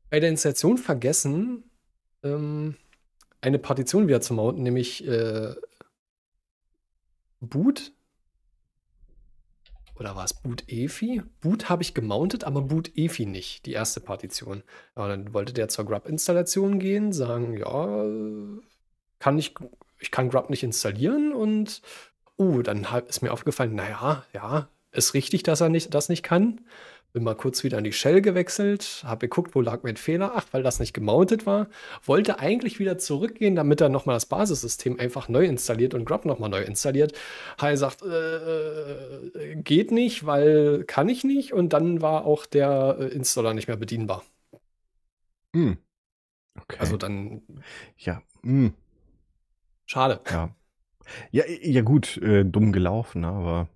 bei der Installation vergessen, ähm, eine Partition wieder zu mounten, nämlich äh, Boot oder war es Boot EFI? Boot habe ich gemountet, aber Boot EFI nicht, die erste Partition. Aber dann wollte der zur Grub-Installation gehen, sagen, ja, kann ich, ich kann Grub nicht installieren und, oh, dann ist mir aufgefallen, naja, ja, ist richtig, dass er nicht, das nicht kann. Bin mal kurz wieder an die Shell gewechselt, habe geguckt, wo lag mein Fehler. Ach, weil das nicht gemountet war. Wollte eigentlich wieder zurückgehen, damit er nochmal das Basissystem einfach neu installiert und Grub nochmal neu installiert. Hai sagt, äh, äh, geht nicht, weil kann ich nicht. Und dann war auch der äh, Installer nicht mehr bedienbar. Hm. Okay. Also dann. Ja. Hm. Schade. Ja. Ja, ja gut, äh, dumm gelaufen, ne, aber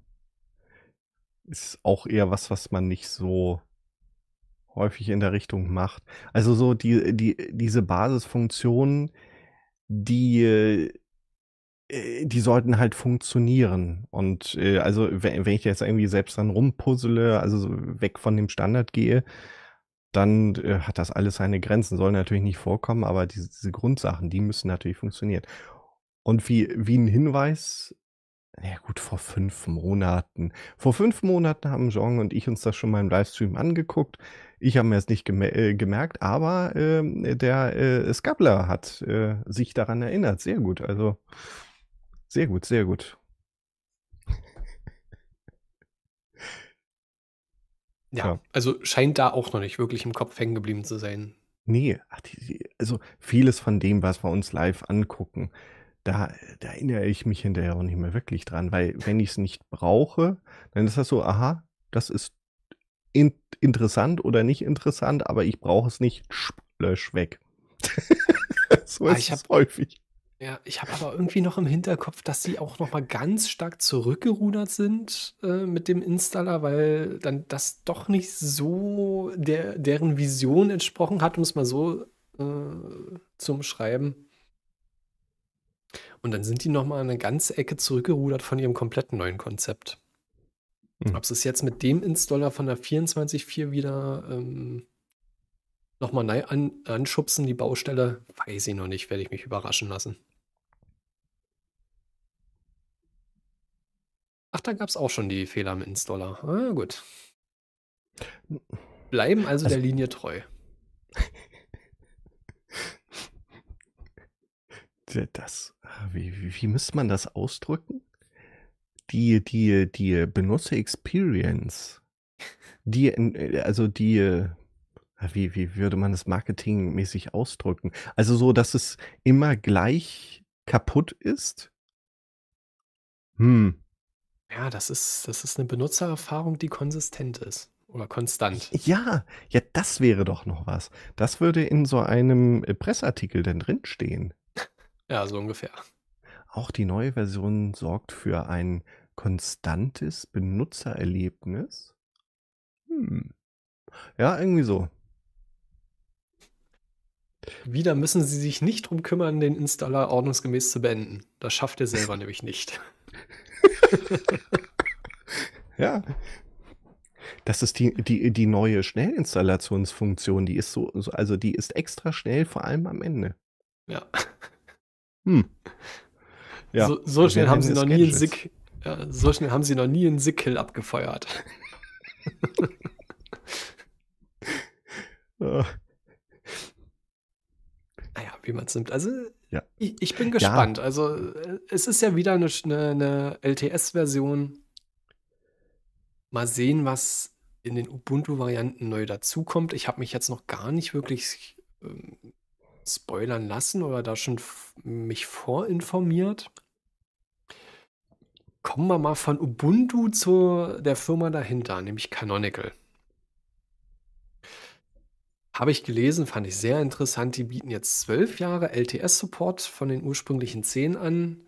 ist auch eher was, was man nicht so häufig in der Richtung macht. Also so die, die, diese Basisfunktionen, die, äh, die sollten halt funktionieren. Und äh, also wenn, wenn ich jetzt irgendwie selbst dann rumpuzzle, also weg von dem Standard gehe, dann äh, hat das alles seine Grenzen. Soll natürlich nicht vorkommen, aber diese, diese Grundsachen, die müssen natürlich funktionieren. Und wie, wie ein Hinweis ja gut, vor fünf Monaten. Vor fünf Monaten haben Jean und ich uns das schon mal im Livestream angeguckt. Ich habe mir es nicht gem äh, gemerkt, aber äh, der äh, Skabler hat äh, sich daran erinnert. Sehr gut, also sehr gut, sehr gut. ja, ja, also scheint da auch noch nicht wirklich im Kopf hängen geblieben zu sein. Nee, also vieles von dem, was wir uns live angucken, da, da erinnere ich mich hinterher auch nicht mehr wirklich dran, weil wenn ich es nicht brauche, dann ist das so, aha, das ist in, interessant oder nicht interessant, aber ich brauche es nicht, lösch weg. so ah, ist ich hab, häufig. Ja, ich habe aber irgendwie noch im Hinterkopf, dass sie auch noch mal ganz stark zurückgerudert sind äh, mit dem Installer, weil dann das doch nicht so der, deren Vision entsprochen hat, um es mal so äh, zum Schreiben. Und dann sind die nochmal eine ganze Ecke zurückgerudert von ihrem kompletten neuen Konzept. Mhm. Ob sie es jetzt mit dem Installer von der 24.4 wieder ähm, nochmal neu an, anschubsen, die Baustelle, weiß ich noch nicht, werde ich mich überraschen lassen. Ach, da gab es auch schon die Fehler im Installer. Ah, gut. Hm. Bleiben also, also der Linie treu. das, äh, wie, wie müsste man das ausdrücken? Die, die, die Benutzer Experience, die, äh, also die, äh, wie, wie würde man das marketingmäßig ausdrücken? Also so, dass es immer gleich kaputt ist? Hm. Ja, das ist, das ist eine Benutzererfahrung, die konsistent ist oder konstant. Ja, ja, das wäre doch noch was. Das würde in so einem Pressartikel denn drinstehen. Ja, so ungefähr. Auch die neue Version sorgt für ein konstantes Benutzererlebnis. Hm. Ja, irgendwie so. Wieder müssen Sie sich nicht drum kümmern, den Installer ordnungsgemäß zu beenden. Das schafft er selber nämlich nicht. ja. Das ist die, die, die neue Schnellinstallationsfunktion, die ist so, also die ist extra schnell, vor allem am Ende. Ja. Hm. Ja, so, so schnell haben sie noch nie einen Sick, ja, so schnell haben sie noch nie einen Sick Hill abgefeuert. naja, ah. ah wie man es nimmt. Also ja. ich, ich, bin gespannt. Also äh, es ist ja wieder eine, eine ne, LTS-Version. Mal sehen, was in den Ubuntu-Varianten neu dazukommt. Ich habe mich jetzt noch gar nicht wirklich ähm, spoilern lassen oder da schon mich vorinformiert. Kommen wir mal von Ubuntu zu der Firma dahinter, nämlich Canonical. Habe ich gelesen, fand ich sehr interessant. Die bieten jetzt zwölf Jahre LTS-Support von den ursprünglichen zehn an.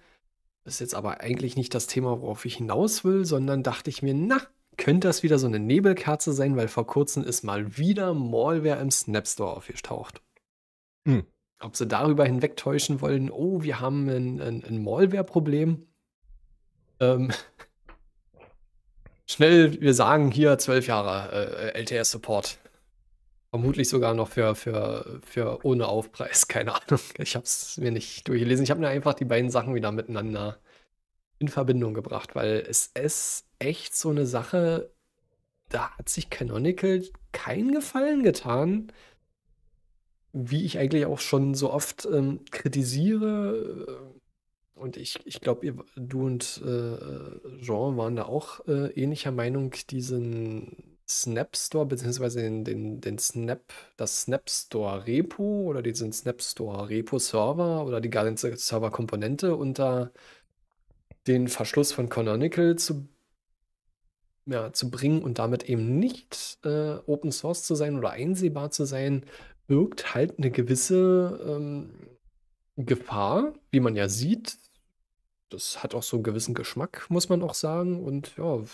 Ist jetzt aber eigentlich nicht das Thema, worauf ich hinaus will, sondern dachte ich mir, na, könnte das wieder so eine Nebelkerze sein, weil vor kurzem ist mal wieder Malware im Snap Store aufgetaucht. Hm. Ob sie darüber hinwegtäuschen wollen, oh, wir haben ein, ein, ein Malware-Problem. Ähm, schnell, wir sagen hier zwölf Jahre äh, LTS-Support. Vermutlich sogar noch für, für, für ohne Aufpreis, keine Ahnung. Ich habe es mir nicht durchgelesen. Ich habe mir einfach die beiden Sachen wieder miteinander in Verbindung gebracht, weil es ist echt so eine Sache, da hat sich Canonical keinen Gefallen getan, wie ich eigentlich auch schon so oft ähm, kritisiere, äh, und ich, ich glaube, du und äh, Jean waren da auch äh, ähnlicher Meinung, diesen Snap Store, beziehungsweise den, den, den Snap, das Snap Store Repo oder diesen Snap Store Repo Server oder die ganze Server Komponente unter den Verschluss von Canonical zu, ja, zu bringen und damit eben nicht äh, Open Source zu sein oder einsehbar zu sein, birgt halt eine gewisse ähm, Gefahr, wie man ja sieht. Das hat auch so einen gewissen Geschmack, muss man auch sagen. Und ja,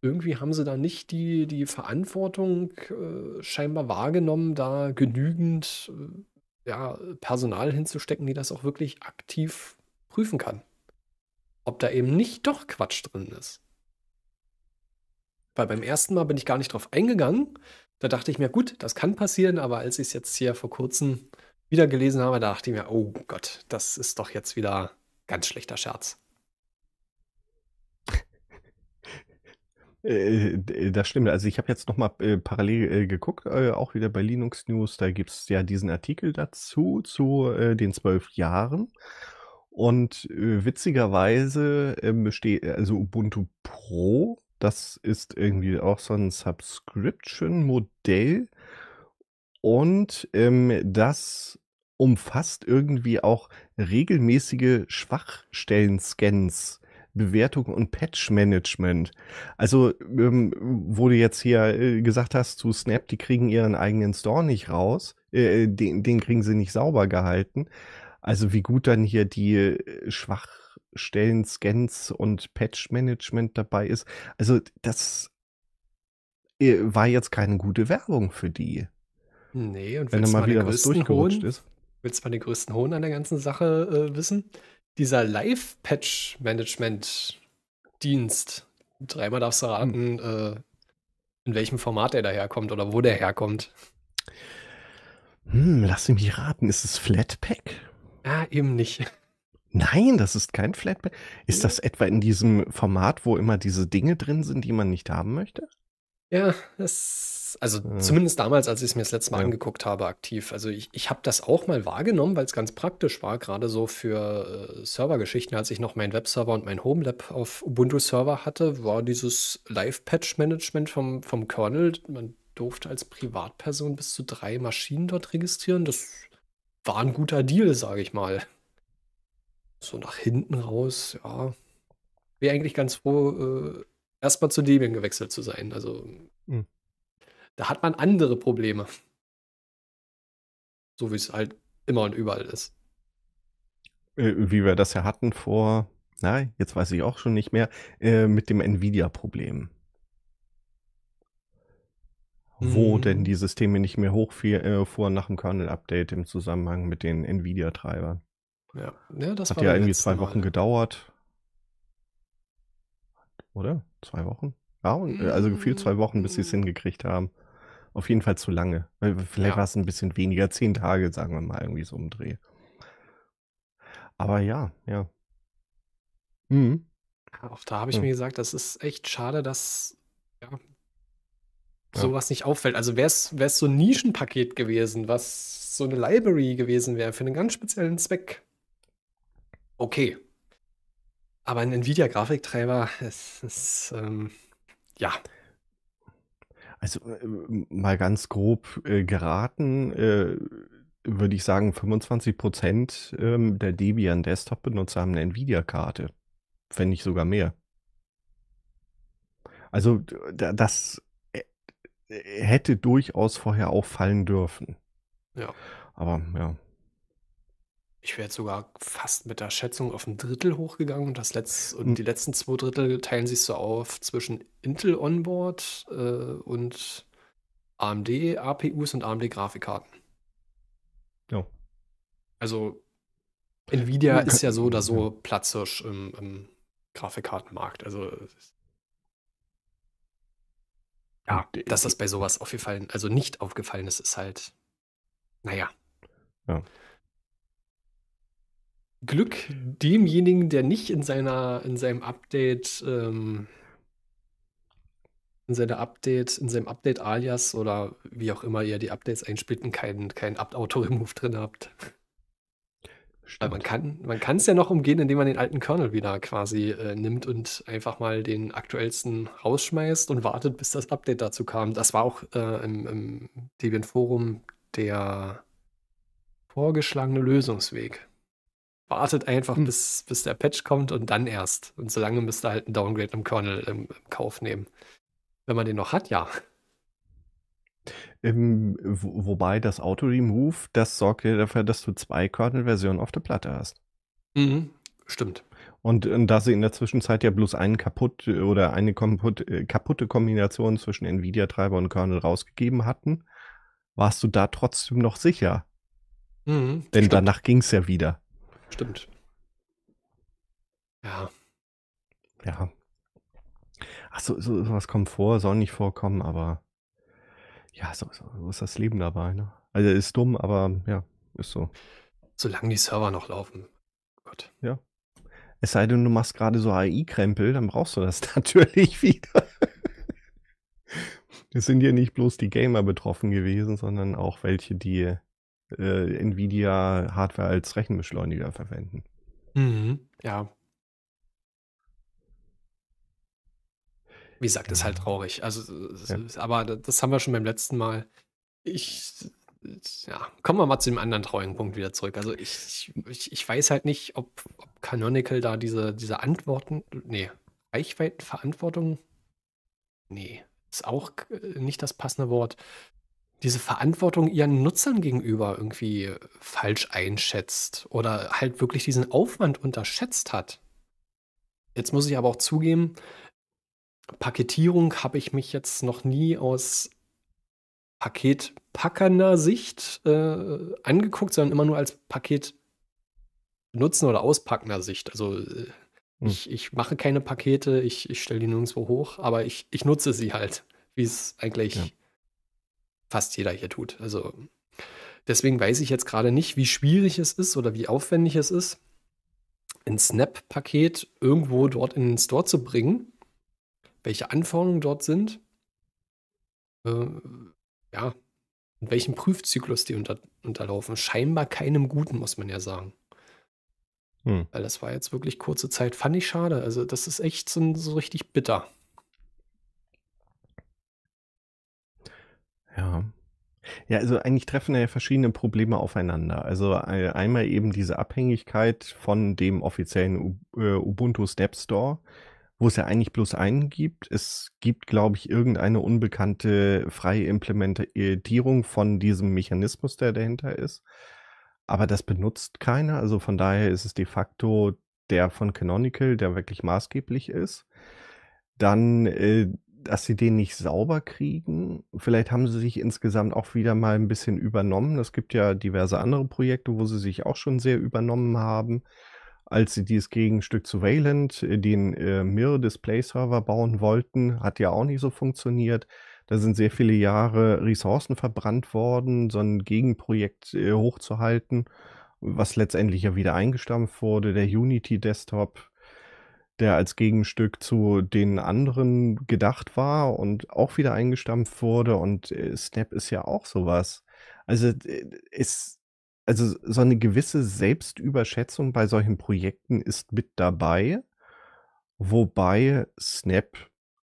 irgendwie haben sie da nicht die, die Verantwortung äh, scheinbar wahrgenommen, da genügend äh, ja, Personal hinzustecken, die das auch wirklich aktiv prüfen kann. Ob da eben nicht doch Quatsch drin ist. Weil beim ersten Mal bin ich gar nicht drauf eingegangen, da dachte ich mir, gut, das kann passieren, aber als ich es jetzt hier vor kurzem wieder gelesen habe, da dachte ich mir, oh Gott, das ist doch jetzt wieder ganz schlechter Scherz. Äh, äh, das stimmt. Also ich habe jetzt nochmal äh, parallel äh, geguckt, äh, auch wieder bei Linux News. Da gibt es ja diesen Artikel dazu, zu äh, den zwölf Jahren. Und äh, witzigerweise besteht, ähm, also Ubuntu Pro das ist irgendwie auch so ein Subscription-Modell. Und ähm, das umfasst irgendwie auch regelmäßige Schwachstellen-Scans. Bewertung und Patch-Management. Also, ähm, wo du jetzt hier äh, gesagt hast, zu Snap, die kriegen ihren eigenen Store nicht raus, äh, äh den, den kriegen sie nicht sauber gehalten. Also, wie gut dann hier die äh, schwach Stellen Scans und Patch-Management dabei ist. Also das äh, war jetzt keine gute Werbung für die. Nee, und wenn da mal wieder was durchgerutscht Hohen, ist. Willst du mal den größten Hohn an der ganzen Sache äh, wissen? Dieser Live-Patch-Management-Dienst, dreimal darfst du raten, hm. äh, in welchem Format der daherkommt oder wo der herkommt. Hm, lass mich raten, ist es Flatpak? Ah, eben nicht. Nein, das ist kein Flatbed. Ist das etwa in diesem Format, wo immer diese Dinge drin sind, die man nicht haben möchte? Ja, das, also ja. Hm. zumindest damals, als ich es mir das letzte Mal ja. angeguckt habe, aktiv. Also ich, ich habe das auch mal wahrgenommen, weil es ganz praktisch war, gerade so für äh, Servergeschichten, als ich noch meinen Webserver und mein Homelab auf Ubuntu-Server hatte, war dieses Live-Patch-Management vom, vom Kernel. Man durfte als Privatperson bis zu drei Maschinen dort registrieren. Das war ein guter Deal, sage ich mal so nach hinten raus, ja, wäre eigentlich ganz froh, äh, erstmal zu Debian gewechselt zu sein. Also mhm. da hat man andere Probleme. So wie es halt immer und überall ist. Äh, wie wir das ja hatten vor, na, jetzt weiß ich auch schon nicht mehr, äh, mit dem Nvidia-Problem. Mhm. Wo hm. denn die Systeme nicht mehr hochfuhren äh, nach dem Kernel-Update im Zusammenhang mit den Nvidia-Treibern. Ja, ja ne, das hat war ja irgendwie zwei Wochen Mal. gedauert. Oder? Zwei Wochen? Ja, und, mm. also gefühlt zwei Wochen, bis sie es mm. hingekriegt haben. Auf jeden Fall zu lange. Vielleicht ja. war es ein bisschen weniger, zehn Tage, sagen wir mal, irgendwie so im Dreh. Aber ja, ja. Mhm. Auch da habe ich mhm. mir gesagt, das ist echt schade, dass ja, sowas ja. nicht auffällt. Also wäre es so ein Nischenpaket gewesen, was so eine Library gewesen wäre für einen ganz speziellen Zweck okay. Aber ein Nvidia-Grafiktreiber, es ist, ähm, ja. Also äh, mal ganz grob äh, geraten, äh, würde ich sagen, 25 Prozent ähm, der Debian Desktop-Benutzer haben eine Nvidia-Karte. Wenn nicht sogar mehr. Also das äh, äh, hätte durchaus vorher auch fallen dürfen. Ja. Aber ja ich wäre jetzt sogar fast mit der Schätzung auf ein Drittel hochgegangen. Und, das Letz und hm. die letzten zwei Drittel teilen sich so auf zwischen Intel Onboard äh, und AMD, APUs und AMD Grafikkarten. Ja. Also Nvidia hm, ist ja so oder so ja. Platzhirsch im, im Grafikkartenmarkt. Also ja, dass das bei sowas aufgefallen, also nicht aufgefallen ist, ist halt, naja. Ja. Glück demjenigen, der nicht in seiner, in seinem Update, ähm, in seiner Update, in seinem Update-Alias oder wie auch immer ihr die Updates einspielt und keinen kein, auto remove drin habt. Weil man kann, man kann es ja noch umgehen, indem man den alten Kernel wieder quasi äh, nimmt und einfach mal den aktuellsten rausschmeißt und wartet, bis das Update dazu kam. Das war auch äh, im, im Debian Forum der vorgeschlagene Lösungsweg wartet einfach, hm. bis, bis der Patch kommt und dann erst. Und solange müsst ihr halt einen Downgrade im Kernel im, im Kauf nehmen. Wenn man den noch hat, ja. Im, wobei das Auto-Remove, das sorgt ja dafür, dass du zwei Kernel-Versionen auf der Platte hast. Mhm, stimmt. Und, und, da sie in der Zwischenzeit ja bloß einen kaputt äh, oder eine kaputt, äh, kaputte Kombination zwischen Nvidia-Treiber und Kernel rausgegeben hatten, warst du da trotzdem noch sicher. Mhm, Denn stimmt. danach ging es ja wieder. Stimmt. Ja. Ja. Ach so, so, sowas kommt vor, soll nicht vorkommen, aber ja, so, so, so ist das Leben dabei. Ne? Also ist dumm, aber ja, ist so. Solange die Server noch laufen. Gott. Ja. Es sei denn, du machst gerade so AI-Krempel, dann brauchst du das natürlich wieder. Es sind ja nicht bloß die Gamer betroffen gewesen, sondern auch welche, die äh, Nvidia-Hardware als Rechenbeschleuniger verwenden. Mhm, ja. Wie gesagt, ja. ist halt traurig. Also, ja. aber das haben wir schon beim letzten Mal. Ich, ja, kommen wir mal zu dem anderen traurigen Punkt wieder zurück. Also ich, ich, ich weiß halt nicht, ob, ob Canonical da diese, diese Antworten, nee, Reichweitenverantwortung, nee, ist auch äh, nicht das passende Wort, diese Verantwortung ihren Nutzern gegenüber irgendwie äh, falsch einschätzt oder halt wirklich diesen Aufwand unterschätzt hat. Jetzt muss ich aber auch zugeben, Paketierung habe ich mich jetzt noch nie aus paketpackernder Sicht äh, angeguckt, sondern immer nur als Paket nutzen oder auspackender Sicht. Also äh, hm. ich, ich, mache keine Pakete, ich, ich stelle die nirgendwo hoch, aber ich, ich nutze sie halt, wie es eigentlich ja fast jeder hier tut. Also deswegen weiß ich jetzt gerade nicht, wie schwierig es ist oder wie aufwendig es ist, ein Snap-Paket irgendwo dort in den Store zu bringen, welche Anforderungen dort sind, äh, ja, in welchem Prüfzyklus die unter, unterlaufen. Scheinbar keinem guten, muss man ja sagen. Hm. Weil das war jetzt wirklich kurze Zeit, fand ich schade. Also, das ist echt so, so richtig bitter. Ja. Ja, also eigentlich treffen ja verschiedene Probleme aufeinander. Also einmal eben diese Abhängigkeit von dem offiziellen äh, Ubuntu Step Store, wo es ja eigentlich bloß einen gibt. Es gibt, glaube ich, irgendeine unbekannte freie Implementierung von diesem Mechanismus, der dahinter ist. Aber das benutzt keiner. Also von daher ist es de facto der von Canonical, der wirklich maßgeblich ist. Dann äh, dass sie den nicht sauber kriegen. Vielleicht haben sie sich insgesamt auch wieder mal ein bisschen übernommen. Es gibt ja diverse andere Projekte, wo sie sich auch schon sehr übernommen haben. Als sie dieses Gegenstück zu Wayland, äh, den äh, Mirror Display Server bauen wollten, hat ja auch nicht so funktioniert. Da sind sehr viele Jahre Ressourcen verbrannt worden, so ein Gegenprojekt äh, hochzuhalten, was letztendlich ja wieder eingestampft wurde. Der Unity Desktop der als Gegenstück zu den anderen gedacht war und auch wieder eingestampft wurde. Und äh, Snap ist ja auch sowas. Also ist, also so eine gewisse Selbstüberschätzung bei solchen Projekten ist mit dabei. Wobei Snap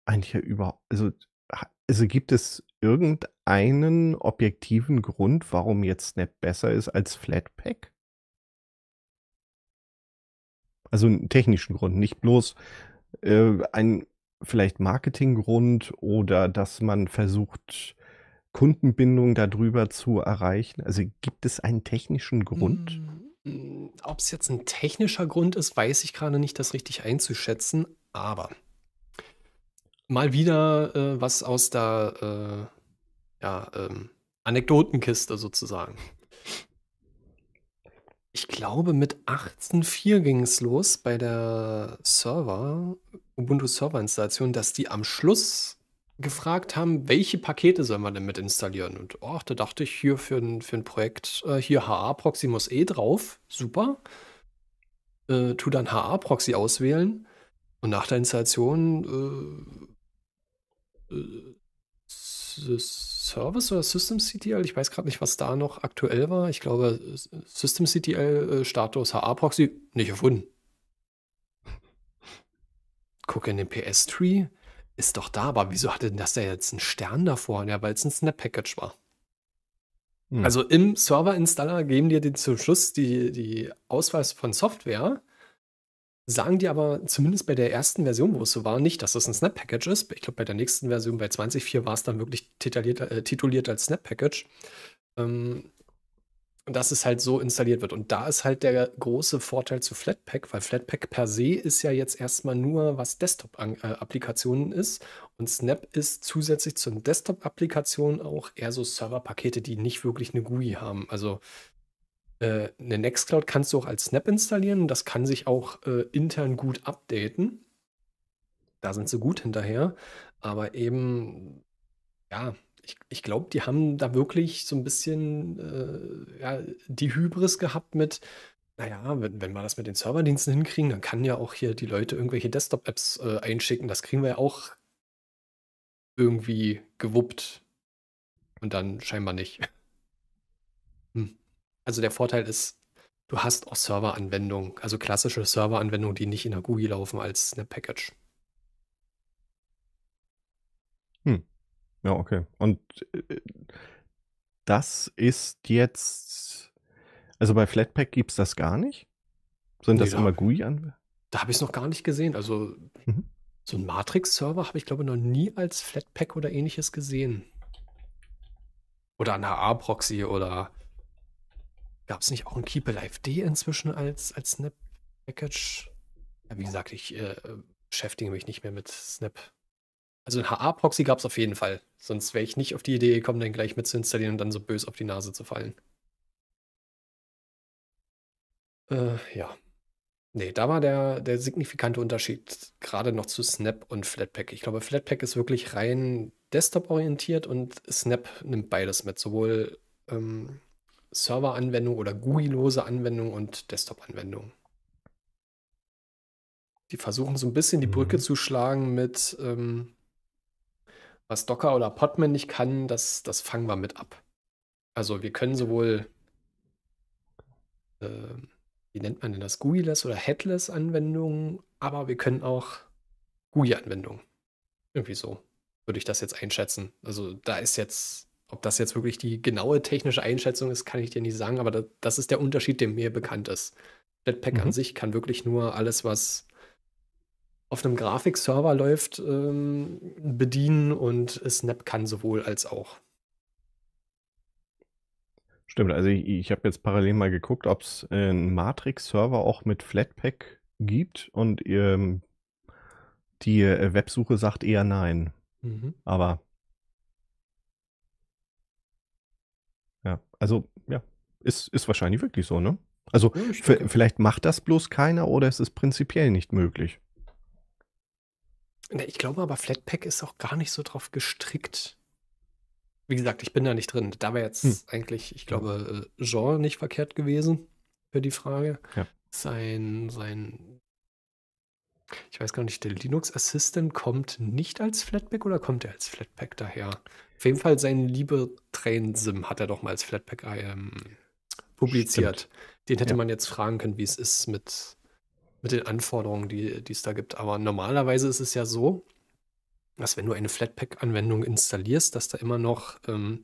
eigentlich ja überhaupt also, also gibt es irgendeinen objektiven Grund, warum jetzt Snap besser ist als Flatpak? Also einen technischen Grund, nicht bloß äh, ein vielleicht Marketinggrund oder dass man versucht, Kundenbindung darüber zu erreichen? Also gibt es einen technischen Grund? Mm, mm, Ob es jetzt ein technischer Grund ist, weiß ich gerade nicht, das richtig einzuschätzen, aber mal wieder äh, was aus der äh, ja, ähm, Anekdotenkiste sozusagen ich glaube, mit 18.4 ging es los bei der Server, Ubuntu Server Installation, dass die am Schluss gefragt haben, welche Pakete soll man denn mit installieren? Und oh, da dachte ich hier für ein, für ein Projekt, äh, hier HA proxy muss eh drauf, super. Äh, tu dann HA Proxy auswählen und nach der Installation äh, äh Service oder System CTL? Ich weiß gerade nicht, was da noch aktuell war. Ich glaube, System CTL äh, status HA-Proxy nicht erfunden. Gucke in den PS-Tree. Ist doch da, aber wieso hatte denn das da jetzt einen Stern davor? Ja, weil es ein Snap-Package war. Hm. Also im Server-Installer geben dir den zum Schluss die, die Ausweis von Software sagen die aber zumindest bei der ersten Version, wo es so war, nicht, dass das ein Snap-Package ist. Ich glaube, bei der nächsten Version, bei 20.4, war es dann wirklich tituliert, äh, tituliert als Snap-Package. Ähm, dass es halt so installiert wird. Und da ist halt der große Vorteil zu Flatpak, weil Flatpak per se ist ja jetzt erstmal nur, was Desktop-Applikationen ist. Und Snap ist zusätzlich zu Desktop-Applikationen auch eher so Server-Pakete, die nicht wirklich eine GUI haben. Also äh, eine Nextcloud kannst du auch als Snap installieren das kann sich auch äh, intern gut updaten. Da sind sie gut hinterher. Aber eben, ja, ich, ich glaube, die haben da wirklich so ein bisschen äh, ja, die Hybris gehabt mit, naja, wenn, wenn wir das mit den Serverdiensten hinkriegen, dann kann ja auch hier die Leute irgendwelche Desktop-Apps äh, einschicken. Das kriegen wir ja auch irgendwie gewuppt. Und dann scheinbar nicht. Hm also der Vorteil ist, du hast auch Serveranwendungen, also klassische Serveranwendungen, die nicht in der GUI laufen als eine Package. Hm. Ja, okay. Und äh, das ist jetzt, also bei Flatpak gibt es das gar nicht? Sind das nee, immer GUI-Anwendungen? Da habe ich es noch gar nicht gesehen. Also mhm. so ein Matrix-Server habe ich, glaube ich, noch nie als Flatpak oder ähnliches gesehen. Oder ein HA-Proxy oder Gab es nicht auch ein Keep Alive D inzwischen als, als Snap-Package? Ja, wie gesagt, ich äh, beschäftige mich nicht mehr mit Snap. Also ein HA-Proxy gab es auf jeden Fall. Sonst wäre ich nicht auf die Idee gekommen, den gleich mit zu installieren und dann so bös auf die Nase zu fallen. Äh, ja. Nee, da war der, der signifikante Unterschied gerade noch zu Snap und Flatpak. Ich glaube, Flatpak ist wirklich rein Desktop-orientiert und Snap nimmt beides mit, sowohl ähm, Serveranwendung oder GUI-lose Anwendung und Desktop-Anwendung. Die versuchen so ein bisschen die Brücke mhm. zu schlagen mit, ähm, was Docker oder Podman nicht kann, das, das fangen wir mit ab. Also wir können sowohl, äh, wie nennt man denn das, GUI-less oder Headless-Anwendungen, aber wir können auch GUI-Anwendungen. Irgendwie so würde ich das jetzt einschätzen. Also da ist jetzt ob das jetzt wirklich die genaue technische Einschätzung ist, kann ich dir nicht sagen, aber da, das ist der Unterschied, der mir bekannt ist. Jetpack mhm. an sich kann wirklich nur alles, was auf einem Grafikserver läuft, ähm, bedienen und Snap kann sowohl als auch. Stimmt, also ich, ich habe jetzt parallel mal geguckt, ob es einen Matrix-Server auch mit Flatpak gibt und ähm, die äh, Websuche sagt eher nein. Mhm. Aber Ja, also, ja, ist, ist wahrscheinlich wirklich so, ne? Also, ja, vielleicht macht das bloß keiner oder es ist prinzipiell nicht möglich. Ne, ich glaube aber, Flatpak ist auch gar nicht so drauf gestrickt. Wie gesagt, ich bin da nicht drin. Da wäre jetzt hm. eigentlich, ich glaube, äh, Jean nicht verkehrt gewesen für die Frage. Ja. Sein, sein, ich weiß gar nicht, der Linux Assistant kommt nicht als Flatpak oder kommt er als Flatpak daher? Auf jeden Fall sein Liebe Train Sim hat er doch mal als Flatpak ah, ähm, publiziert. Stimmt. Den hätte ja. man jetzt fragen können, wie es ist mit, mit den Anforderungen, die es da gibt. Aber normalerweise ist es ja so, dass wenn du eine Flatpak-Anwendung installierst, dass da immer noch ähm,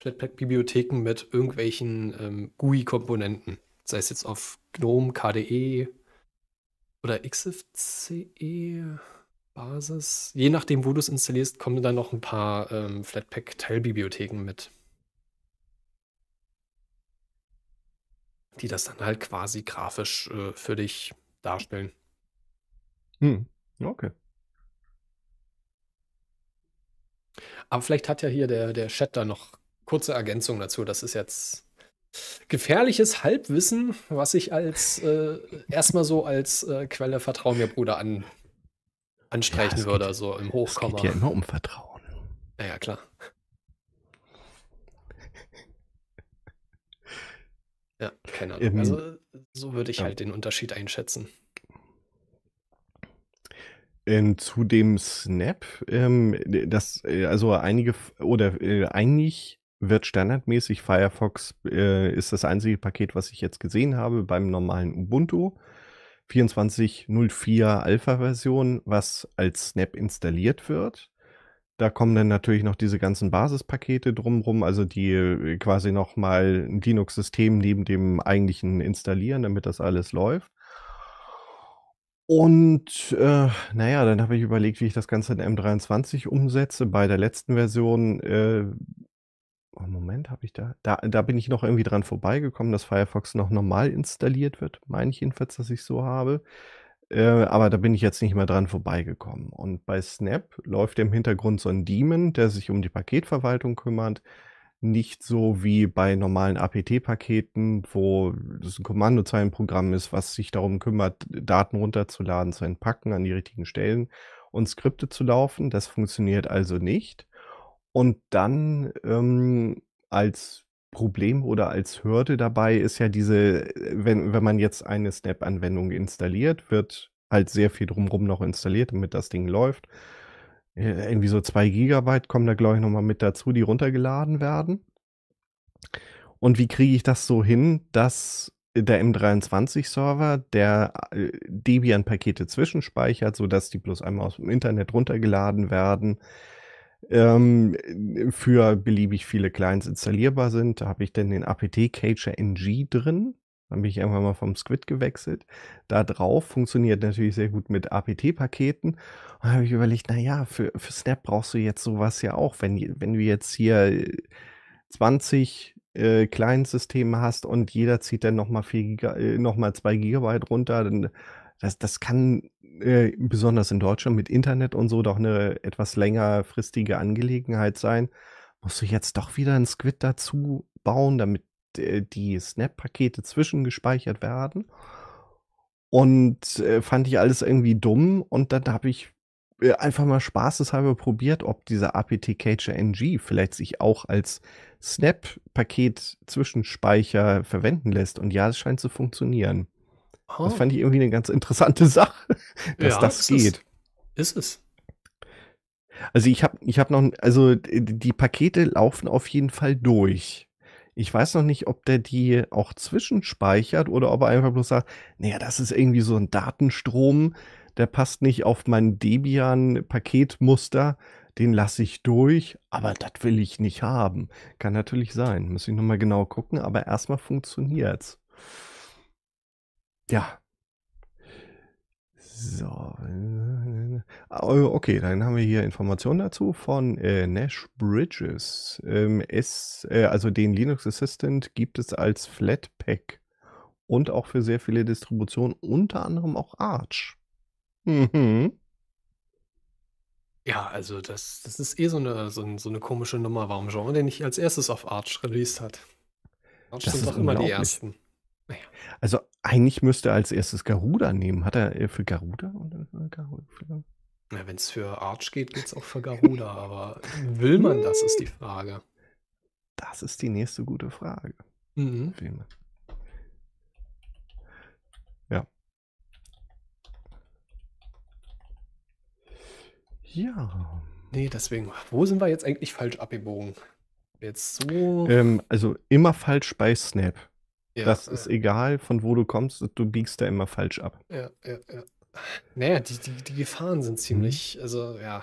Flatpak-Bibliotheken mit irgendwelchen ähm, GUI-Komponenten, sei es jetzt auf GNOME, KDE oder XFCE, Basis. Je nachdem, wo du es installierst, kommen dann noch ein paar ähm, Flatpak-Teilbibliotheken mit. Die das dann halt quasi grafisch äh, für dich darstellen. Hm, okay. Aber vielleicht hat ja hier der, der Chat da noch kurze Ergänzung dazu. Das ist jetzt gefährliches Halbwissen, was ich als äh, erstmal so als äh, Quelle Vertrau mir Bruder an anstreichen ja, würde, geht, so im Hochkomma. Es geht ja immer um Vertrauen. Ja, ja klar. ja, keine Ahnung. Ähm, also, so würde ich ja. halt den Unterschied einschätzen. Ähm, zu dem Snap, ähm, das, äh, also einige, oder äh, eigentlich wird standardmäßig Firefox, äh, ist das einzige Paket, was ich jetzt gesehen habe beim normalen Ubuntu. 24.04 Alpha-Version, was als Snap installiert wird. Da kommen dann natürlich noch diese ganzen Basispakete drumrum, also die äh, quasi nochmal ein Linux-System neben dem eigentlichen installieren, damit das alles läuft. Und äh, naja, dann habe ich überlegt, wie ich das Ganze in M23 umsetze. Bei der letzten Version äh, Oh, Moment, habe ich da, da. Da bin ich noch irgendwie dran vorbeigekommen, dass Firefox noch normal installiert wird. Meine ich jedenfalls, dass ich so habe. Äh, aber da bin ich jetzt nicht mehr dran vorbeigekommen. Und bei Snap läuft im Hintergrund so ein Daemon, der sich um die Paketverwaltung kümmert. Nicht so wie bei normalen APT-Paketen, wo das ein Kommandozeilenprogramm ist, was sich darum kümmert, Daten runterzuladen, zu entpacken, an die richtigen Stellen und Skripte zu laufen. Das funktioniert also nicht und dann, ähm, als Problem oder als Hürde dabei ist ja diese, äh, wenn, wenn man jetzt eine Snap-Anwendung installiert, wird halt sehr viel drumherum noch installiert, damit das Ding läuft. Äh, irgendwie so zwei Gigabyte kommen da, glaube ich, nochmal mit dazu, die runtergeladen werden. Und wie kriege ich das so hin, dass der M23-Server, der äh, Debian-Pakete zwischenspeichert, sodass die bloß einmal aus dem Internet runtergeladen werden, ähm, für beliebig viele Clients installierbar sind. Da habe ich dann den APT Cacher NG drin. Dann bin ich irgendwann mal vom Squid gewechselt. Da drauf funktioniert natürlich sehr gut mit APT-Paketen. Und da habe ich überlegt, naja, für, für Snap brauchst du jetzt sowas ja auch. Wenn, wenn du jetzt hier 20 äh, äh, Client-Systeme hast und jeder zieht dann nochmal äh, noch 2 GB runter, dann das, das kann äh, besonders in Deutschland mit Internet und so doch eine etwas längerfristige Angelegenheit sein. Musst du jetzt doch wieder ein Squid dazu bauen, damit äh, die Snap-Pakete zwischengespeichert werden? Und äh, fand ich alles irgendwie dumm und dann habe ich äh, einfach mal spaßeshalber probiert, ob dieser APT-Catcher-NG vielleicht sich auch als Snap-Paket-Zwischenspeicher verwenden lässt. Und ja, es scheint zu funktionieren. Oh. Das fand ich irgendwie eine ganz interessante Sache, dass ja, das geht. Ist, ist es. Also ich habe ich hab noch, also die Pakete laufen auf jeden Fall durch. Ich weiß noch nicht, ob der die auch zwischenspeichert oder ob er einfach bloß sagt, naja, das ist irgendwie so ein Datenstrom, der passt nicht auf mein Debian-Paketmuster, den lasse ich durch, aber das will ich nicht haben. Kann natürlich sein, muss ich nochmal genau gucken, aber erstmal funktioniert's. Ja. So. Okay, dann haben wir hier Informationen dazu von äh, Nash Bridges. Ähm, es, äh, also den Linux Assistant gibt es als Flatpak und auch für sehr viele Distributionen, unter anderem auch Arch. Mhm. Ja, also das, das ist eh so eine, so, so eine komische Nummer, warum Jean den nicht als erstes auf Arch released hat. Arch das sind doch immer die ersten. Also eigentlich müsste er als erstes Garuda nehmen. Hat er äh, für Garuda? Äh, Na, wenn es für Arch geht, geht es auch für Garuda. aber will man das, ist die Frage. Das ist die nächste gute Frage. Mhm. Ja. Ja. Nee, deswegen, wo sind wir jetzt eigentlich falsch abgebogen? Jetzt so. Ähm, also immer falsch bei Snap. Ja, das ist egal, von wo du kommst, du biegst da immer falsch ab. Ja, ja, ja. Naja, die, die, die Gefahren sind mhm. ziemlich, mhm. also ja,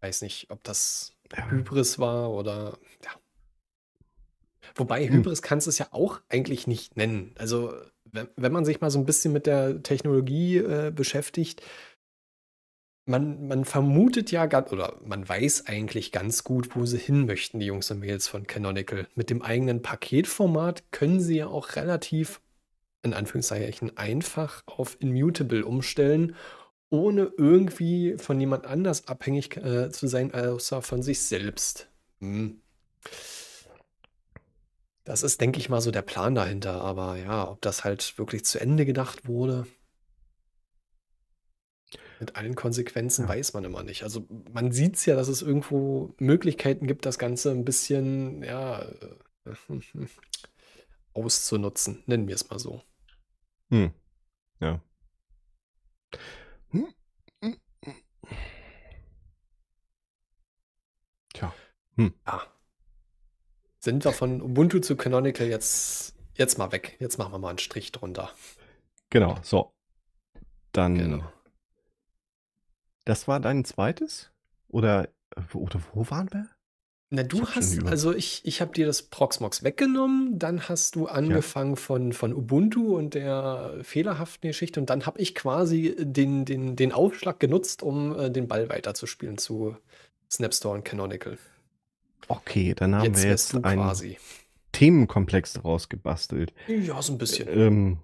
weiß nicht, ob das ja. Hybris war oder ja. Wobei hm. Hybris mhm. kannst du es ja auch eigentlich nicht nennen. Also wenn, wenn man sich mal so ein bisschen mit der Technologie äh, beschäftigt, man, man vermutet ja oder man weiß eigentlich ganz gut, wo sie hin möchten, die Jungs und Mädels von Canonical. Mit dem eigenen Paketformat können sie ja auch relativ, in Anführungszeichen, einfach auf Immutable umstellen, ohne irgendwie von jemand anders abhängig äh, zu sein, außer von sich selbst. Hm. Das ist, denke ich mal, so der Plan dahinter. Aber ja, ob das halt wirklich zu Ende gedacht wurde, mit allen Konsequenzen ja. weiß man immer nicht. Also man sieht es ja, dass es irgendwo Möglichkeiten gibt, das Ganze ein bisschen, ja, äh, auszunutzen, nennen wir es mal so. Hm. Ja. Hm. hm. Tja. Hm. Ja. Sind wir von Ubuntu zu Canonical jetzt, jetzt mal weg. Jetzt machen wir mal einen Strich drunter. Genau, so. Dann genau. Das war dein zweites? Oder, äh, oder wo waren wir? Na, du hast, also ich, ich habe dir das Proxmox weggenommen, dann hast du angefangen ja. von, von Ubuntu und der fehlerhaften Geschichte und dann habe ich quasi den, den, den Aufschlag genutzt, um äh, den Ball weiterzuspielen zu Snapstore und Canonical. Okay, dann haben jetzt wir jetzt einen Themenkomplex daraus gebastelt. Ja, so ein bisschen. Äh, ähm,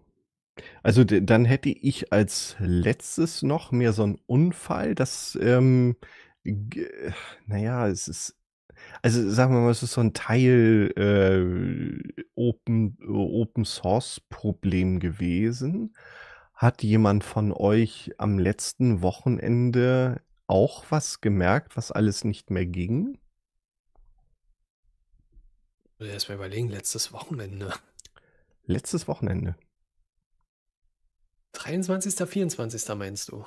also, dann hätte ich als Letztes noch mehr so einen Unfall, das, ähm, g es ist also, sagen wir mal, es ist so ein Teil, äh, Open Open Source Problem gewesen. Hat jemand von euch am letzten Wochenende auch was gemerkt, was alles nicht mehr ging? Muss mal überlegen, letztes Wochenende. Letztes Wochenende. 23., 24. meinst du?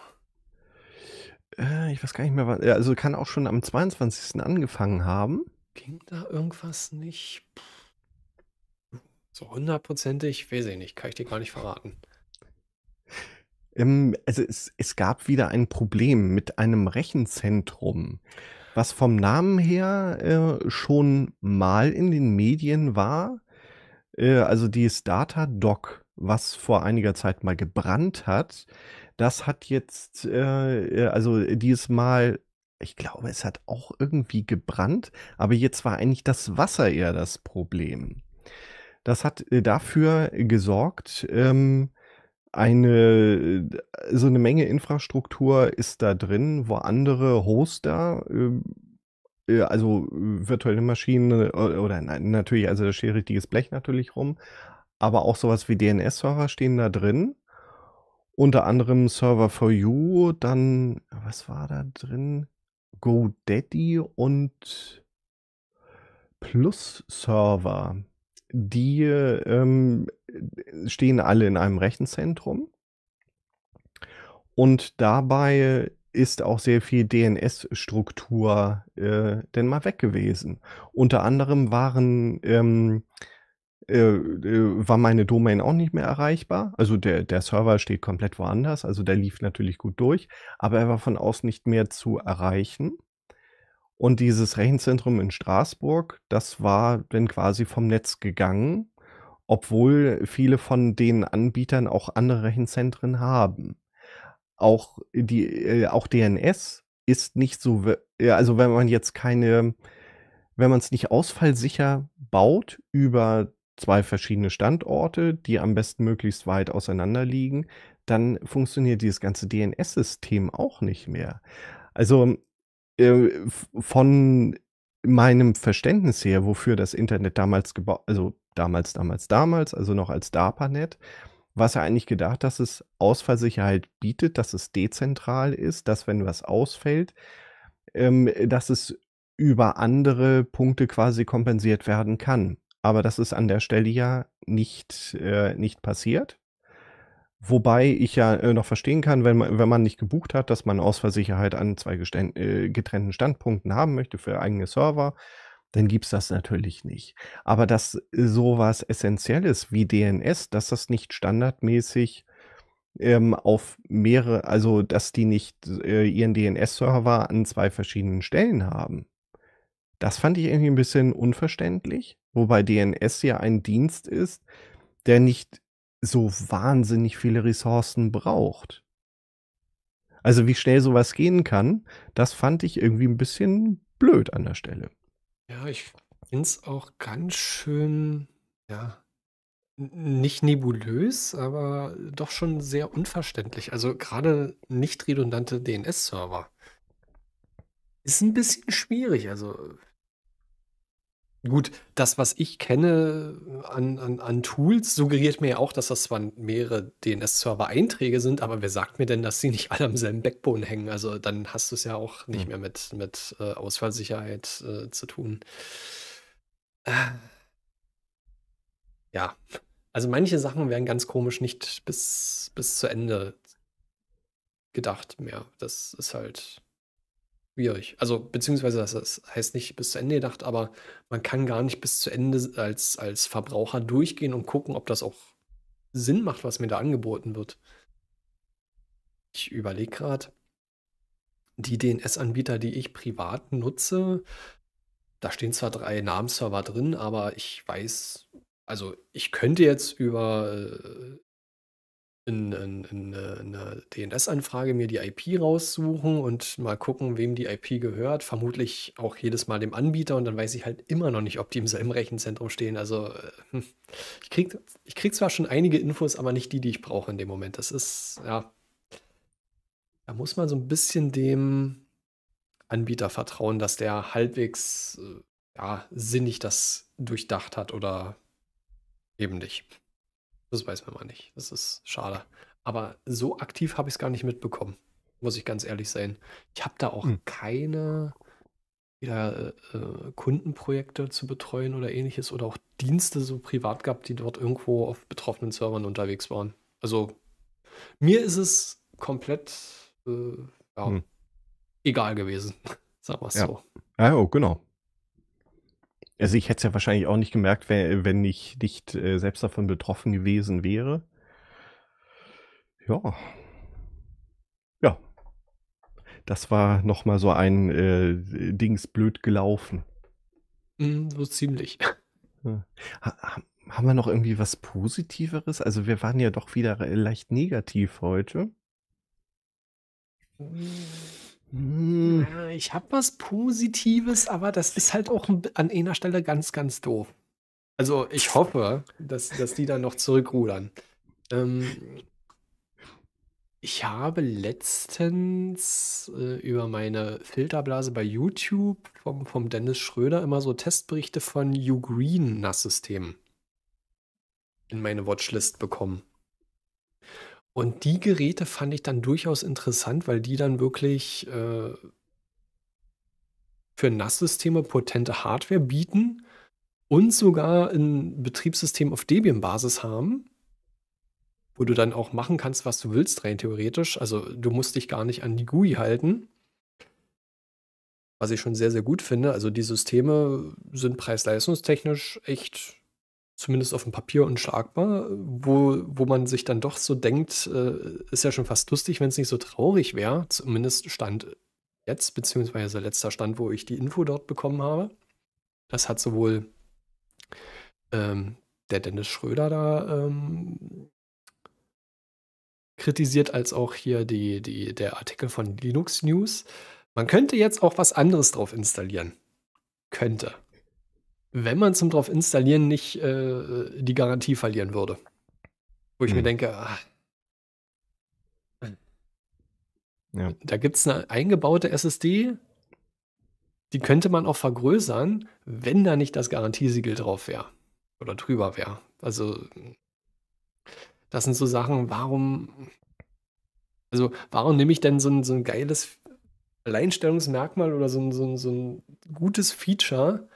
Äh, ich weiß gar nicht mehr, was. Ja, also kann auch schon am 22. angefangen haben. Ging da irgendwas nicht? So hundertprozentig, weiß ich nicht, kann ich dir gar nicht verraten. Ähm, also es, es gab wieder ein Problem mit einem Rechenzentrum, was vom Namen her äh, schon mal in den Medien war. Äh, also die Data Doc was vor einiger Zeit mal gebrannt hat. Das hat jetzt, äh, äh also äh, dieses Mal, ich glaube, es hat auch irgendwie gebrannt, aber jetzt war eigentlich das Wasser eher das Problem. Das hat äh, dafür gesorgt, ähm, eine so eine Menge Infrastruktur ist da drin, wo andere Hoster, ähm, äh, also virtuelle Maschinen oder, oder natürlich, also da steht richtiges Blech natürlich rum, aber auch sowas wie DNS-Server stehen da drin. Unter anderem Server for You, dann, was war da drin? GoDaddy und Plus-Server. Die ähm, stehen alle in einem Rechenzentrum. Und dabei ist auch sehr viel DNS-Struktur äh, denn mal weg gewesen. Unter anderem waren ähm, äh, äh, war meine Domain auch nicht mehr erreichbar. Also der, der Server steht komplett woanders, also der lief natürlich gut durch, aber er war von aus nicht mehr zu erreichen. Und dieses Rechenzentrum in Straßburg, das war dann quasi vom Netz gegangen, obwohl viele von den Anbietern auch andere Rechenzentren haben. Auch, die, äh, auch DNS ist nicht so, also wenn man jetzt keine, wenn man es nicht ausfallsicher baut über zwei verschiedene Standorte, die am besten möglichst weit auseinander liegen, dann funktioniert dieses ganze DNS-System auch nicht mehr. Also äh, von meinem Verständnis her, wofür das Internet damals gebaut, also damals, damals, damals, also noch als DARPANET, was er eigentlich gedacht, dass es Ausfallsicherheit bietet, dass es dezentral ist, dass wenn was ausfällt, ähm, dass es über andere Punkte quasi kompensiert werden kann aber das ist an der Stelle ja nicht, äh, nicht passiert. Wobei ich ja äh, noch verstehen kann, wenn man, wenn man nicht gebucht hat, dass man aus an zwei äh, getrennten Standpunkten haben möchte für eigene Server, dann gibt es das natürlich nicht. Aber dass sowas Essentielles wie DNS, dass das nicht standardmäßig ähm, auf mehrere, also dass die nicht äh, ihren DNS-Server an zwei verschiedenen Stellen haben, das fand ich irgendwie ein bisschen unverständlich. Wobei DNS ja ein Dienst ist, der nicht so wahnsinnig viele Ressourcen braucht. Also wie schnell sowas gehen kann, das fand ich irgendwie ein bisschen blöd an der Stelle. Ja, ich finde es auch ganz schön, ja, nicht nebulös, aber doch schon sehr unverständlich. Also gerade nicht redundante DNS-Server ist ein bisschen schwierig. Also Gut, das, was ich kenne äh, an, an, an Tools, suggeriert mir ja auch, dass das zwar mehrere DNS-Server-Einträge sind, aber wer sagt mir denn, dass sie nicht alle am selben Backbone hängen? Also dann hast du es ja auch nicht mhm. mehr mit, mit äh, Ausfallsicherheit äh, zu tun. Äh. Ja, also manche Sachen werden ganz komisch nicht bis, bis zu Ende gedacht mehr. Das ist halt schwierig. Also, beziehungsweise das, heißt nicht bis zu Ende gedacht, aber man kann gar nicht bis zu Ende als, als Verbraucher durchgehen und gucken, ob das auch Sinn macht, was mir da angeboten wird. Ich überlege gerade, die DNS-Anbieter, die ich privat nutze, da stehen zwar drei Namensserver drin, aber ich weiß, also ich könnte jetzt über äh, in, in, in, äh, eine DNS-Anfrage mir die IP raussuchen und mal gucken, wem die IP gehört. Vermutlich auch jedes Mal dem Anbieter und dann weiß ich halt immer noch nicht, ob die im selben Rechenzentrum stehen. Also äh, hm, ich krieg, ich krieg zwar schon einige Infos, aber nicht die, die ich brauche in dem Moment. Das ist, ja, da muss man so ein bisschen dem Anbieter vertrauen, dass der halbwegs äh, ja, sinnig das durchdacht hat oder eben nicht. Das weiß man mal nicht. Das ist schade. Aber so aktiv habe ich es gar nicht mitbekommen. Muss ich ganz ehrlich sein. Ich habe da auch hm. keine wieder äh, äh, Kundenprojekte zu betreuen oder ähnliches oder auch Dienste so privat gehabt, die dort irgendwo auf betroffenen Servern unterwegs waren. Also mir ist es komplett äh, ja, hm. egal gewesen. Sagen wir es ja. so. Ah, ja, oh, genau. Also ich hätte es ja wahrscheinlich auch nicht gemerkt, wenn, ich nicht äh, selbst davon betroffen gewesen wäre. Ja. Ja. Das war nochmal so ein äh, Dings blöd gelaufen. Mhm, so ziemlich. Ha haben wir noch irgendwie was Positiveres? Also wir waren ja doch wieder leicht negativ heute. Mm. Hm. Ich habe was Positives, aber das ist halt auch an einer Stelle ganz, ganz doof. Also ich hoffe, dass, dass die dann noch zurückrudern. Ähm, ich habe letztens äh, über meine Filterblase bei YouTube vom, vom Dennis Schröder immer so Testberichte von Ugreen-NAS-Systemen in meine Watchlist bekommen. Und die Geräte fand ich dann durchaus interessant, weil die dann wirklich äh, für NAS-Systeme potente Hardware bieten und sogar ein Betriebssystem auf Debian-Basis haben, wo du dann auch machen kannst, was du willst, rein theoretisch. Also du musst dich gar nicht an die GUI halten. Was ich schon sehr, sehr gut finde. Also die Systeme sind preis-leistungstechnisch echt zumindest auf dem Papier unschlagbar, wo, wo man sich dann doch so denkt, äh, ist ja schon fast lustig, wenn es nicht so traurig wäre, zumindest stand jetzt, beziehungsweise letzter Stand, wo ich die Info dort bekommen habe. Das hat sowohl ähm, der Dennis Schröder da ähm, kritisiert, als auch hier die, die, der Artikel von Linux News. Man könnte jetzt auch was anderes drauf installieren. Könnte wenn man zum drauf installieren nicht äh, die Garantie verlieren würde. Wo ich hm. mir denke, ach, ja. da gibt es eine eingebaute SSD, die könnte man auch vergrößern, wenn da nicht das Garantiesiegel drauf wäre oder drüber wäre. Also das sind so Sachen, warum, also warum nehme ich denn so ein, so ein geiles Alleinstellungsmerkmal oder so ein, so ein, so ein gutes Feature,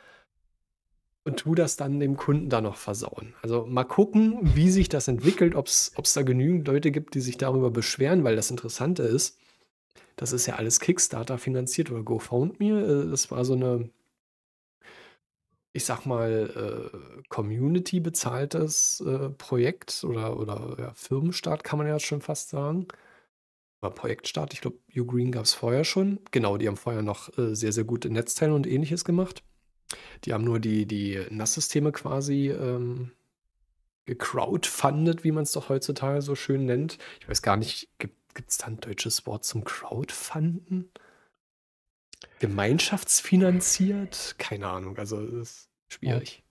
und tu das dann dem Kunden da noch versauen. Also mal gucken, wie sich das entwickelt, ob es da genügend Leute gibt, die sich darüber beschweren, weil das Interessante ist, das ist ja alles Kickstarter finanziert oder GoFoundMe. Äh, das war so eine, ich sag mal, äh, Community bezahltes äh, Projekt oder, oder ja, Firmenstart kann man ja schon fast sagen. Oder Projektstart, ich glaube, Ugreen gab es vorher schon. Genau, die haben vorher noch sehr, sehr gute Netzteile und ähnliches gemacht. Die haben nur die, die NAS-Systeme quasi ähm, gecrowdfundet, wie man es doch heutzutage so schön nennt. Ich weiß gar nicht, gibt es da ein deutsches Wort zum Crowdfunden? Gemeinschaftsfinanziert? Keine Ahnung, also ist schwierig.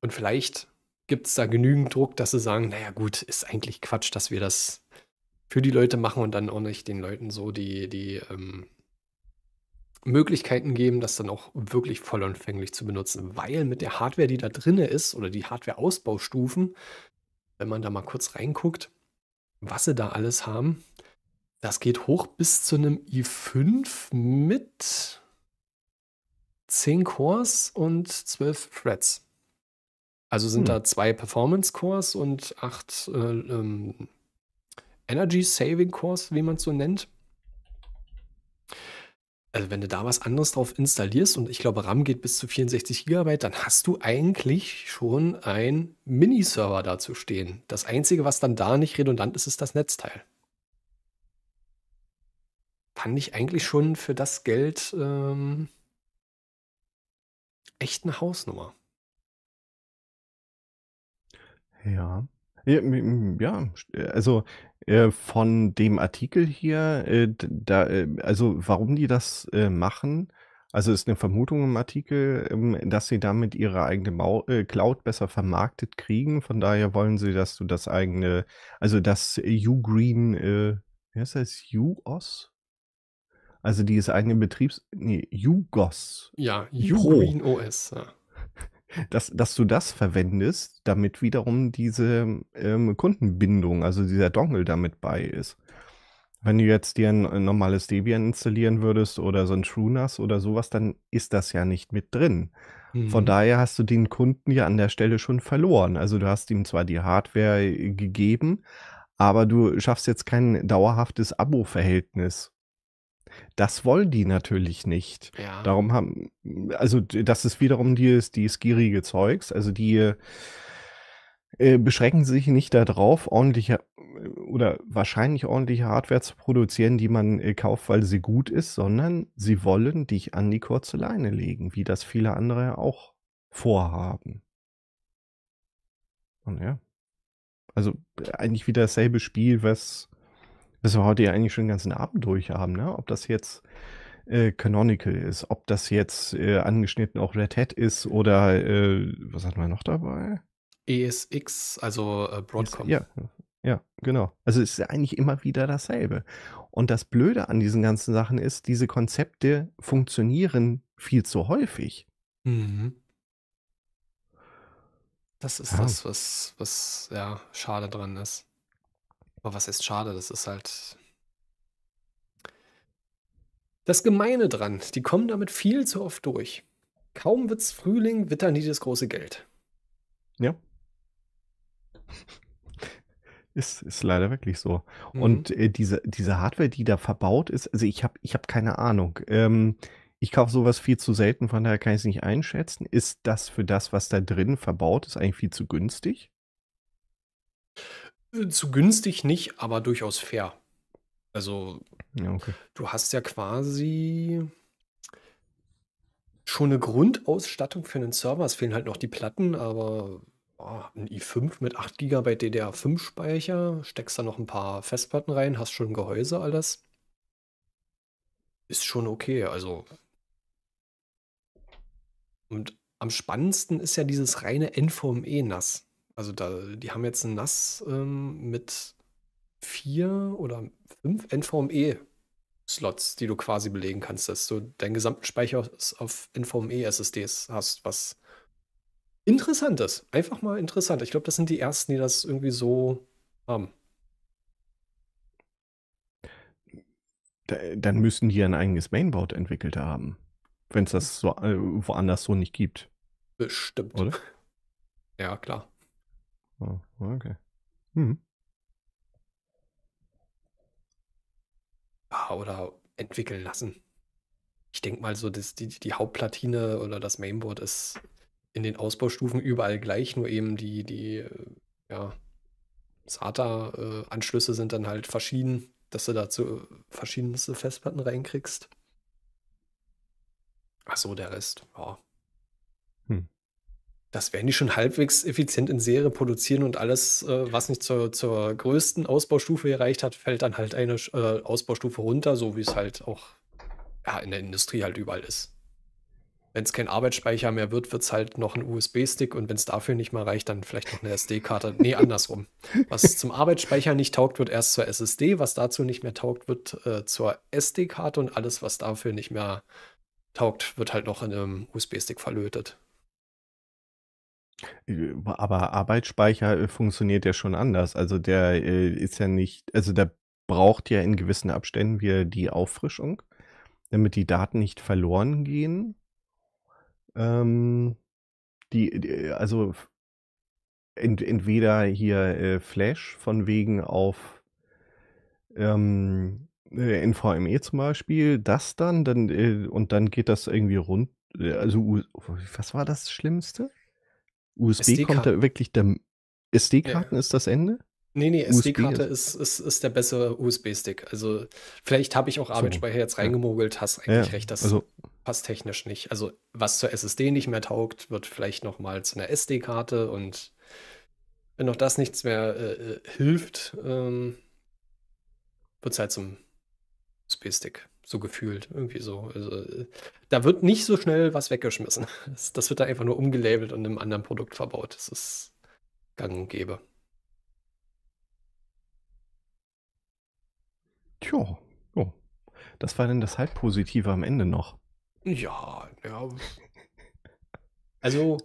Und vielleicht gibt es da genügend Druck, dass sie sagen, naja gut, ist eigentlich Quatsch, dass wir das für die Leute machen und dann auch nicht den Leuten so die, die ähm, Möglichkeiten geben, das dann auch wirklich vollumfänglich zu benutzen, weil mit der Hardware, die da drin ist oder die Hardware-Ausbaustufen, wenn man da mal kurz reinguckt, was sie da alles haben, das geht hoch bis zu einem i5 mit 10 Cores und 12 Threads. Also sind hm. da zwei Performance Cores und acht äh, ähm, Energy Saving Cores, wie man es so nennt. Also wenn du da was anderes drauf installierst und ich glaube, RAM geht bis zu 64 GB, dann hast du eigentlich schon ein Mini-Server dazu stehen. Das Einzige, was dann da nicht redundant ist, ist das Netzteil. Fand ich eigentlich schon für das Geld ähm, echt eine Hausnummer. Ja. Ja, äh, also äh, von dem Artikel hier, äh, da, äh, also warum die das äh, machen. Also ist eine Vermutung im Artikel, ähm, dass sie damit ihre eigene Mau Cloud besser vermarktet kriegen. Von daher wollen sie, dass du das eigene, also das Ugreen, äh, wie heißt das? UOS? Also dieses eigene Betriebs, nee, UGOS. Ja, Ugreen Pro. OS. Ja dass, dass du das verwendest, damit wiederum diese ähm, Kundenbindung, also dieser Dongle damit bei ist. Wenn du jetzt dir ein, ein normales Debian installieren würdest oder so ein TrueNAS oder sowas, dann ist das ja nicht mit drin. Mhm. Von daher hast du den Kunden ja an der Stelle schon verloren. Also du hast ihm zwar die Hardware äh, gegeben, aber du schaffst jetzt kein dauerhaftes Abo-Verhältnis das wollen die natürlich nicht. Ja. Darum haben, also das ist wiederum die, die gierige Zeugs. Also die äh, beschränken sich nicht darauf, ordentliche oder wahrscheinlich ordentliche Hardware zu produzieren, die man äh, kauft, weil sie gut ist, sondern sie wollen dich an die kurze Leine legen, wie das viele andere auch vorhaben. Und ja. Also eigentlich wieder dasselbe Spiel, was dass wir heute ja eigentlich schon den ganzen Abend durch haben, ne? Ob das jetzt äh, Canonical ist, ob das jetzt äh, angeschnitten auch Red Hat ist oder äh, was hatten wir noch dabei? ESX, also äh, e Broadcom. ja, ja, genau. Also es ist eigentlich immer wieder dasselbe. Und das Blöde an diesen ganzen Sachen ist, diese Konzepte funktionieren viel zu häufig. Mhm. Das ist ja. das, was, was ja schade dran ist. Aber was ist schade, das ist halt das Gemeine dran. Die kommen damit viel zu oft durch. Kaum wird's Frühling, wittern die das große Geld. Ja. Ist, ist leider wirklich so. Mhm. Und äh, diese, diese Hardware, die da verbaut ist, also ich habe ich hab keine Ahnung. Ähm, ich kaufe sowas viel zu selten, von daher kann ich es nicht einschätzen. Ist das für das, was da drin verbaut ist, eigentlich viel zu günstig? Zu günstig nicht, aber durchaus fair. Also, ja, okay. du hast ja quasi schon eine Grundausstattung für einen Server. Es fehlen halt noch die Platten, aber oh, ein i5 mit 8 GB DDR5-Speicher, steckst da noch ein paar Festplatten rein, hast schon ein Gehäuse, alles. Ist schon okay, also. Und am spannendsten ist ja dieses reine nvme nass also da, die haben jetzt ein NAS ähm, mit vier oder fünf NVMe-Slots, die du quasi belegen kannst, dass du deinen gesamten Speicher auf NVMe-SSDs hast, was interessant ist. Einfach mal interessant. Ich glaube, das sind die ersten, die das irgendwie so haben. dann müssen die ein eigenes Mainboard entwickelt haben. Wenn es das so, äh, woanders so nicht gibt. Bestimmt. Oder? Ja, klar. Oh, okay. Hm. Ah, oder entwickeln lassen. Ich denke mal so, dass die, die Hauptplatine oder das Mainboard ist in den Ausbaustufen überall gleich, nur eben die, die äh, ja, SATA-Anschlüsse sind dann halt verschieden, dass du dazu verschiedenste Festplatten reinkriegst. Ach so, der Rest, ja. Hm. Das werden die schon halbwegs effizient in Serie produzieren und alles, äh, was nicht zur, zur größten Ausbaustufe erreicht hat, fällt dann halt eine äh, Ausbaustufe runter, so wie es halt auch ja, in der Industrie halt überall ist. Wenn es kein Arbeitsspeicher mehr wird, wird es halt noch ein USB-Stick und wenn es dafür nicht mal reicht, dann vielleicht noch eine SD-Karte. Nee, andersrum. Was zum Arbeitsspeicher nicht taugt, wird erst zur SSD, was dazu nicht mehr taugt, wird äh, zur SD-Karte und alles, was dafür nicht mehr taugt, wird halt noch in einem USB-Stick verlötet. Äh, aber Arbeitsspeicher äh, funktioniert ja schon anders. Also der äh, ist ja nicht, also der braucht ja in gewissen Abständen wieder die Auffrischung, damit die Daten nicht verloren gehen. Ähm, die, die, also ent, entweder hier äh, Flash von wegen auf ähm, äh, NVMe zum Beispiel, das dann, dann äh, und dann geht das irgendwie rund. Also, was war das Schlimmste? USB kommt da wirklich der. SD-Karten ja. ist das Ende? Nee, nee, SD-Karte ist, ist, ist, der bessere USB-Stick. Also, vielleicht habe ich auch Arbeitsspeicher jetzt reingemogelt, hast eigentlich ja, recht, das also, passt technisch nicht. Also, was zur SSD nicht mehr taugt, wird vielleicht nochmal zu einer SD-Karte und wenn auch das nichts mehr äh, äh hilft, ähm, wird es halt zum USB-Stick. So gefühlt, irgendwie so. Also, äh, da wird nicht so schnell was weggeschmissen. Das, das wird da einfach nur umgelabelt und in einem anderen Produkt verbaut. Das ist gang und gäbe. Tja, oh. das war denn das Halbpositive am Ende noch. Ja, ja. Also,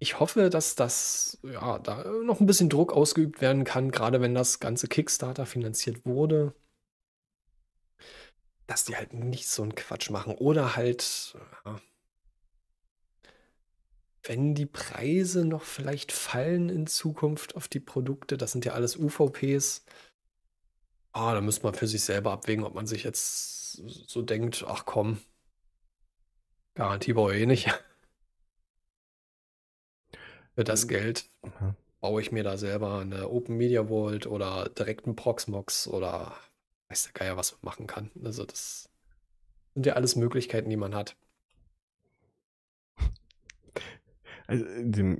ich hoffe, dass das ja da noch ein bisschen Druck ausgeübt werden kann, gerade wenn das ganze Kickstarter finanziert wurde dass die halt nicht so einen Quatsch machen. Oder halt, ja, wenn die Preise noch vielleicht fallen in Zukunft auf die Produkte, das sind ja alles UVPs, ah, da müsste man für sich selber abwägen, ob man sich jetzt so denkt, ach komm, Garantie baue ich eh nicht. für das hm. Geld baue ich mir da selber eine Open Media Vault oder direkt einen Proxmox oder weiß der Geier, was man machen kann. Also das sind ja alles Möglichkeiten, die man hat. Also,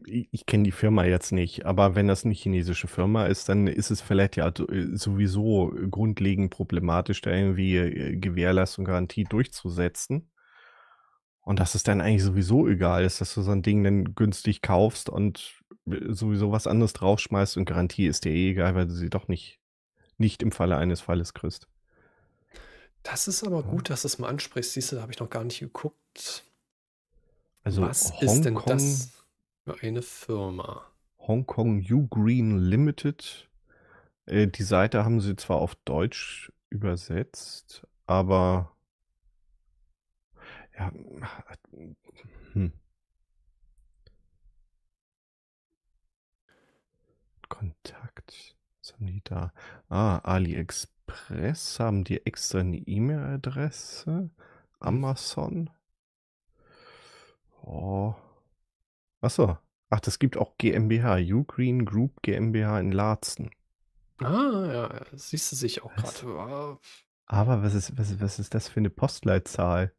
ich kenne die Firma jetzt nicht, aber wenn das eine chinesische Firma ist, dann ist es vielleicht ja äh, sowieso grundlegend problematisch, da irgendwie äh, Gewährleistung, Garantie durchzusetzen. Und dass es dann eigentlich sowieso egal ist, dass du so ein Ding dann günstig kaufst und äh, sowieso was anderes draufschmeißt und Garantie ist dir eh egal, weil du sie doch nicht nicht im Falle eines Falles kriegst. Das ist aber gut, dass du es mal ansprichst. Siehst du, da habe ich noch gar nicht geguckt. Also was Hong ist denn Kong, das für eine Firma? Hong Kong U Green Limited. Äh, die Seite haben sie zwar auf Deutsch übersetzt, aber ja, hm. Kontakt. Was haben die da? Ah, AliExpress. Haben die extra eine E-Mail-Adresse? Amazon? Oh. Achso. Ach, das gibt auch GmbH. Ugreen Group GmbH in Laatzen. Ah, ja, siehst du sich auch gerade. Aber was ist, was, was ist das für eine Postleitzahl?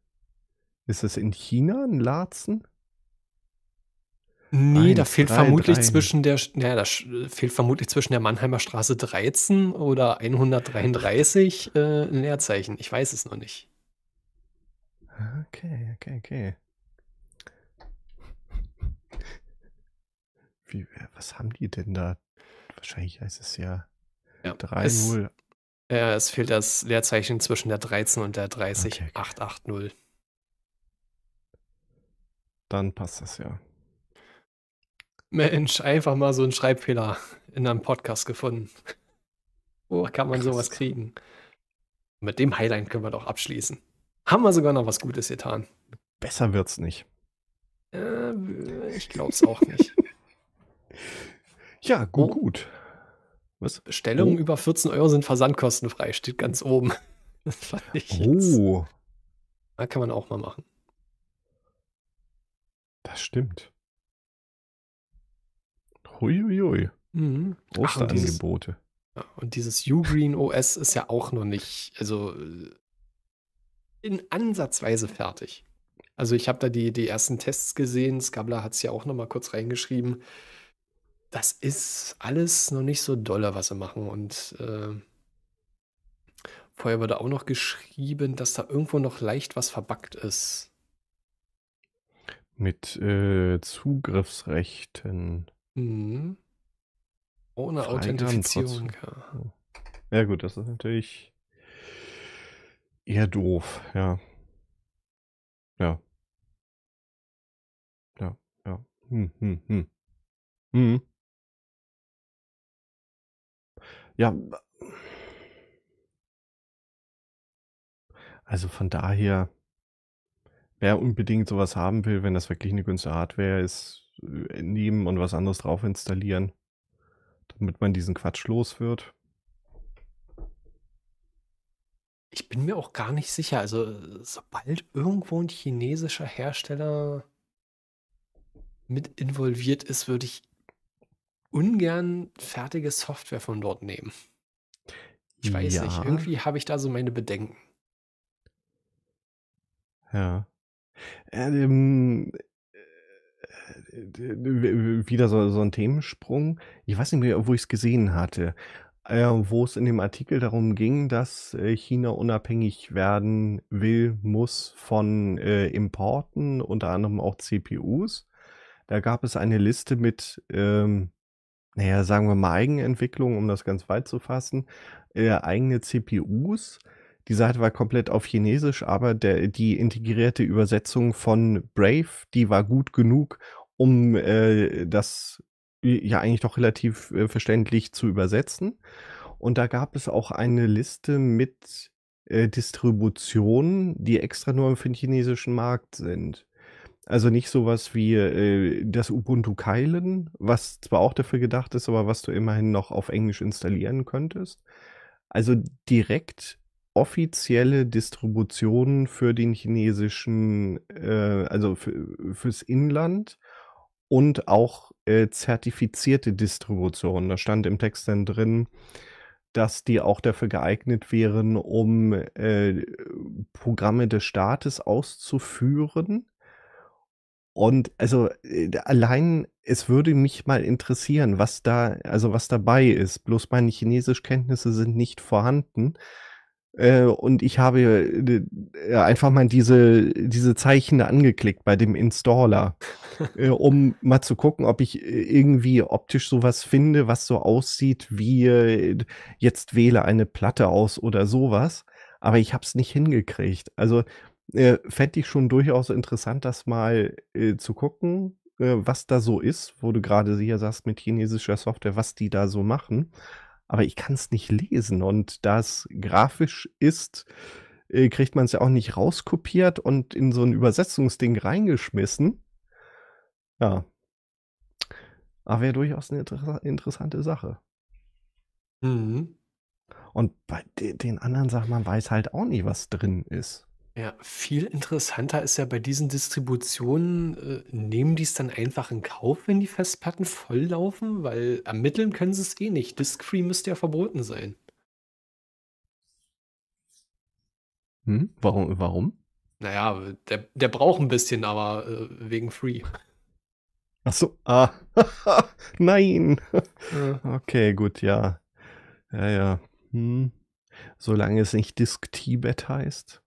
Ist das in China, in Laatzen? Nee, da fehlt drei, vermutlich drei. zwischen der, naja, da fehlt vermutlich zwischen der Mannheimer Straße 13 oder 133 äh, ein Leerzeichen. Ich weiß es noch nicht. Okay, okay, okay. Wie, äh, was haben die denn da? Wahrscheinlich heißt es ja, ja 3-0. Es, fehlt das Leerzeichen zwischen der 13 und der 30880. okay, okay. Dann passt das ja. Mensch, einfach mal so einen Schreibfehler in einem Podcast gefunden. Wo oh, kann man krass. sowas kriegen? Mit dem Highlight können wir doch abschließen. Haben wir sogar noch was Gutes getan. Besser wird's nicht. Äh, ich glaub's auch nicht. Ja, gut, oh. gut. Was? Bestellungen oh. über 14 Euro sind versandkostenfrei, steht ganz oben. Das fand ich jetzt. Oh. Da ah, kann man auch mal machen. Das stimmt. Huiuiui. Mhm. Osterangebote. Ach, und dieses Ugreen OS ist ja auch noch nicht, also äh, in ansatzweise fertig. Also ich habe da die, die ersten Tests gesehen. Skabla hat es ja auch noch mal kurz reingeschrieben. Das ist alles noch nicht so dolle, was sie machen. Und äh, vorher wurde auch noch geschrieben, dass da irgendwo noch leicht was verbackt ist. Mit äh, Zugriffsrechten. Mhm. Ohne Freigaben Authentifizierung. Ja. Oh. ja, gut, das ist natürlich eher doof, ja. Ja. Ja, ja. Hm, hm, hm. Hm. Ja. Also von daher, wer unbedingt sowas haben will, wenn das wirklich eine günstige Hardware ist, äh, nehmen und was anderes drauf installieren, damit man diesen Quatsch los wird. Ich bin mir auch gar nicht sicher. Also, äh, sobald irgendwo ein chinesischer Hersteller mit involviert ist, würde ich ungern fertige Software von dort nehmen. Ich weiß ja. nicht. Irgendwie habe ich da so meine Bedenken. Ja. Ähm, äh, wieder so, so ein Themensprung. Ich weiß nicht mehr, wo ich es gesehen hatte, äh, wo es in dem Artikel darum ging, dass äh, China unabhängig werden will, muss von äh, Importen, unter anderem auch CPUs. Da gab es eine Liste mit, ähm, naja, sagen wir mal Eigenentwicklung, um das ganz weit zu fassen, äh, eigene CPUs. Die Seite war komplett auf Chinesisch, aber der, die integrierte Übersetzung von Brave, die war gut genug, um äh, das ja eigentlich doch relativ äh, verständlich zu übersetzen. Und da gab es auch eine Liste mit äh, Distributionen, die extra nur für den chinesischen Markt sind. Also nicht sowas wie äh, das Ubuntu Keilen, was zwar auch dafür gedacht ist, aber was du immerhin noch auf Englisch installieren könntest. Also direkt offizielle Distributionen für den chinesischen, äh, also fürs Inland und auch äh, zertifizierte Distributionen. Da stand im Text dann drin, dass die auch dafür geeignet wären, um äh, Programme des Staates auszuführen. Und also äh, allein, es würde mich mal interessieren, was da, also was dabei ist. Bloß meine Chinesischkenntnisse sind nicht vorhanden. Äh, und ich habe äh, einfach mal diese, diese Zeichen angeklickt bei dem Installer, äh, um mal zu gucken, ob ich äh, irgendwie optisch sowas finde, was so aussieht wie äh, jetzt wähle eine Platte aus oder sowas. Aber ich habe es nicht hingekriegt. Also fände ich schon durchaus interessant, das mal zu gucken, was da so ist, wo du gerade sicher sagst mit chinesischer Software, was die da so machen aber ich kann es nicht lesen. Und da es grafisch ist, äh, kriegt man es ja auch nicht rauskopiert und in so ein Übersetzungsding reingeschmissen. Ja. Aber wäre durchaus eine inter interessante Sache. Mhm. Und bei den anderen Sachen, man weiß halt auch nicht, was drin ist. Ja, viel interessanter ist ja bei diesen Distributionen, äh, nehmen die es dann einfach in Kauf, wenn die Festplatten volllaufen? Weil ermitteln können sie es eh nicht. Disk-Free müsste ja verboten sein. Hm? Warum? Warum? Naja, der, der braucht ein bisschen, aber äh, wegen Free. Ach so, ah, nein. Ja. Okay, gut, ja. Ja, ja. Hm. Solange es nicht Disk t bet heißt.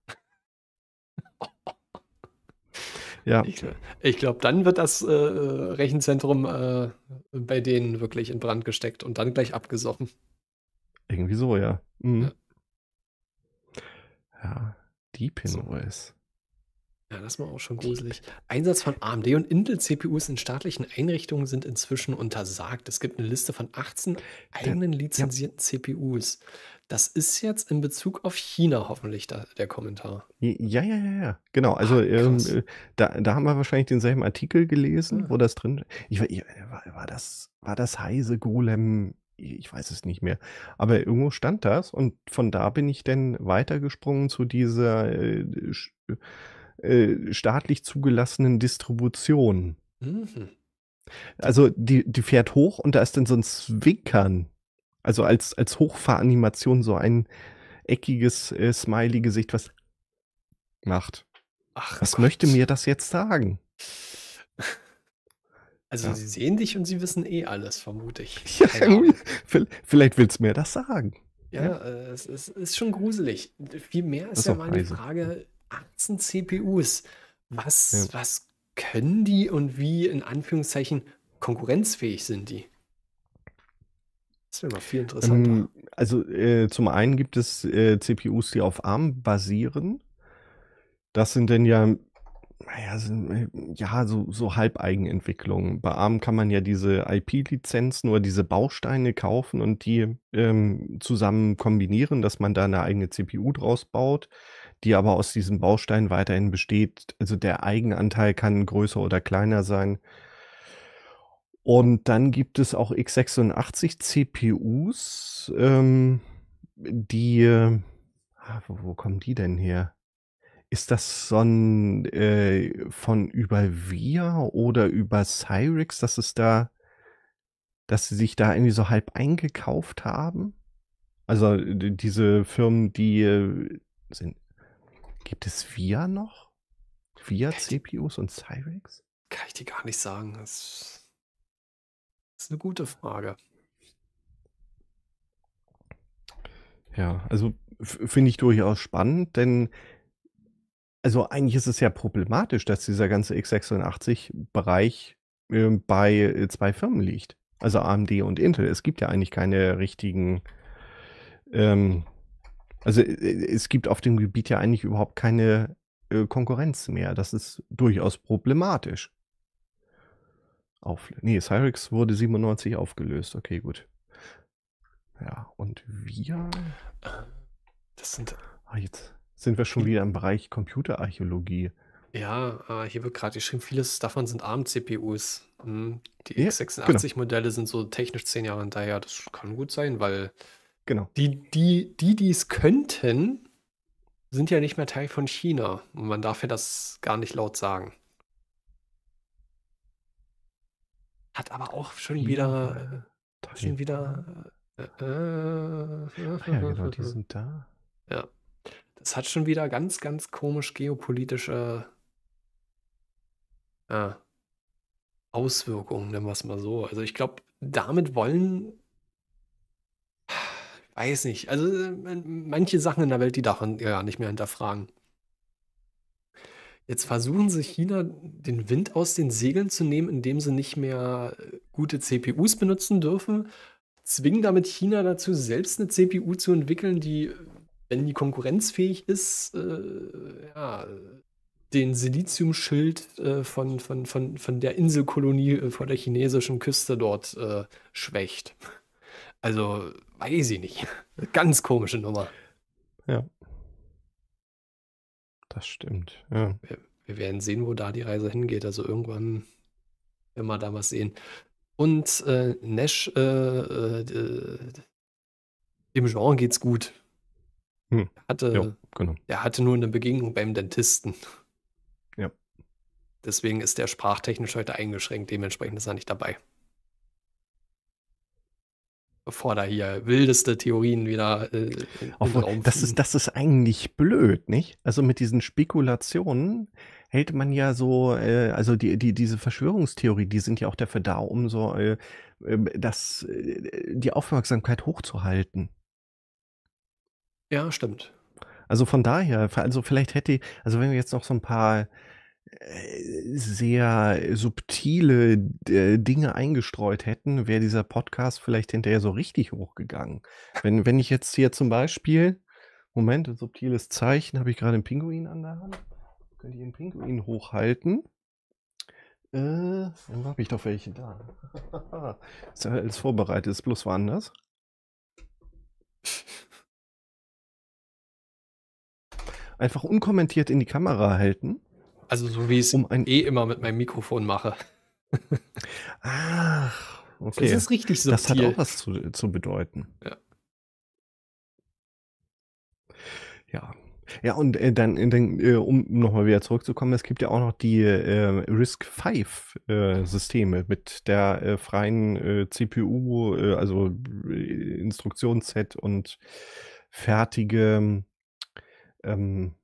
ja. Ich, ich glaube, dann wird das äh, Rechenzentrum äh, bei denen wirklich in Brand gesteckt und dann gleich abgesoffen. Irgendwie so, ja. Mhm. Ja. ja, Deep in so. Ja, das war auch schon gruselig. Einsatz von AMD und Intel-CPUs in staatlichen Einrichtungen sind inzwischen untersagt. Es gibt eine Liste von 18 eigenen lizenzierten ja. CPUs. Das ist jetzt in Bezug auf China hoffentlich da, der Kommentar. Ja, ja, ja, ja. Genau. Also Ach, ähm, äh, da, da haben wir wahrscheinlich denselben Artikel gelesen, ja. Ah. wo das drin. Ich, ich, äh, war, war, das, war das Heise Golem? Ich weiß es nicht mehr. Aber irgendwo stand das und von da bin ich dann weitergesprungen zu dieser äh, äh, staatlich zugelassenen Distribution. Mhm. Also die, die fährt hoch und da ist dann so ein Zwickern also als, als Hochfahranimation so ein eckiges äh, Smiley-Gesicht, was macht. Ach, was Gott. möchte mir das jetzt sagen? Also ja. sie sehen dich und sie wissen eh alles, vermute ich. Ja, vielleicht willst du mir das sagen. Ja, ja. Äh, es, es, ist schon gruselig. Vielmehr ist, ist ja mal die Frage, 18 CPUs, was, ja. was können die und wie in Anführungszeichen konkurrenzfähig sind die? Das wäre mal viel ähm, interessanter. also äh, zum einen gibt es äh, CPUs, die auf ARM basieren. Das sind denn ja, naja, sind, äh, ja, so, so Halbeigenentwicklungen. Bei ARM kann man ja diese IP-Lizenzen oder diese Bausteine kaufen und die ähm, zusammen kombinieren, dass man da eine eigene CPU draus baut die aber aus diesen Bausteinen weiterhin besteht. Also der Eigenanteil kann größer oder kleiner sein. Und dann gibt es auch x86 CPUs, ähm, die, äh, wo, wo, kommen die denn her? Ist das so ein, äh, von über VIA oder über Cyrix, dass es da, dass sie sich da irgendwie so halb eingekauft haben? Also diese Firmen, die äh, sind, gibt es VIA noch? VIA-CPUs und Cyrix? Kann ich dir gar nicht sagen. Das das ist eine gute Frage. Ja, also finde ich durchaus spannend, denn also eigentlich ist es ja problematisch, dass dieser ganze x86-Bereich ähm, äh, bei zwei Firmen liegt. Also AMD und Intel. Es gibt ja eigentlich keine richtigen, ähm, also äh, äh, es gibt auf dem Gebiet ja eigentlich überhaupt keine äh, Konkurrenz mehr. Das ist durchaus problematisch auf. Nee, Cyrix wurde 97 aufgelöst. Okay, gut. Ja, und wir. Äh, das sind. Ah, jetzt sind wir schon hm. wieder im Bereich Computerarchäologie. Ja, äh, hier wird gerade geschrieben, vieles davon sind ARM-CPUs. Hm, die ja, x86-Modelle genau. sind so technisch zehn Jahre hinterher. Das kann gut sein, weil genau. die, die, die es könnten, sind ja nicht mehr Teil von China. Und man darf ja das gar nicht laut sagen. Hat aber auch schon wieder. Ja. Äh, schon wieder. Äh, äh, äh ah ja, genau, die äh, sind da. Ja. Das hat schon wieder ganz, ganz komisch geopolitische äh, Auswirkungen, nennen wir es mal so. Also ich glaube, damit wollen, weiß nicht, also manche Sachen in der Welt, die darf man ja nicht mehr hinterfragen. Jetzt versuchen sie China den Wind aus den Segeln zu nehmen, indem sie nicht mehr äh, gute CPUs benutzen dürfen, zwingen damit China dazu, selbst eine CPU zu entwickeln, die, äh, wenn die konkurrenzfähig ist, äh, ja, den Siliziumschild äh, von, von, von, von der Inselkolonie äh, vor der chinesischen Küste dort äh, schwächt. Also weiß ich nicht. Ganz komische Nummer. Ja. Das stimmt, ja. Wir, wir werden sehen, wo da die Reise hingeht. Also irgendwann werden wir da was sehen. Und äh, Nash, äh, äh, dem Genre geht's gut. Hm. Er hatte, jo, genau. er hatte nur eine Begegnung beim Dentisten. Ja. Deswegen ist der sprachtechnisch heute eingeschränkt, dementsprechend ist er nicht dabei bevor da hier wildeste Theorien wieder äh, Obwohl, das ist das ist eigentlich blöd, nicht? Also mit diesen Spekulationen hält man ja so äh, also die die diese Verschwörungstheorie, die sind ja auch dafür da, um so äh, ähm, das äh, die Aufmerksamkeit hochzuhalten. Ja, stimmt. Also von daher, also vielleicht hätte, also wenn wir jetzt noch so ein paar äh, sehr subtile äh, Dinge eingestreut hätten, wäre dieser Podcast vielleicht hinterher so richtig hochgegangen. Wenn, wenn ich jetzt hier zum Beispiel, Moment, ein subtiles Zeichen, habe ich gerade einen Pinguin an der Hand. Könnt ihr einen Pinguin hochhalten? Äh, dann habe ich doch welche da. ist ja alles vorbereitet, ist bloß woanders. Einfach unkommentiert in die Kamera halten also so wie ich es um eh immer mit meinem Mikrofon mache. Ach, okay. Das ist richtig subtil. Das hat auch was zu, zu bedeuten. Ja. Ja. Ja, und äh, dann, äh, dann äh, um nochmal wieder zurückzukommen, es gibt ja auch noch die äh, RISC-V-Systeme äh, mit der äh, freien CPU, also Instruktionsset und fertige ähm,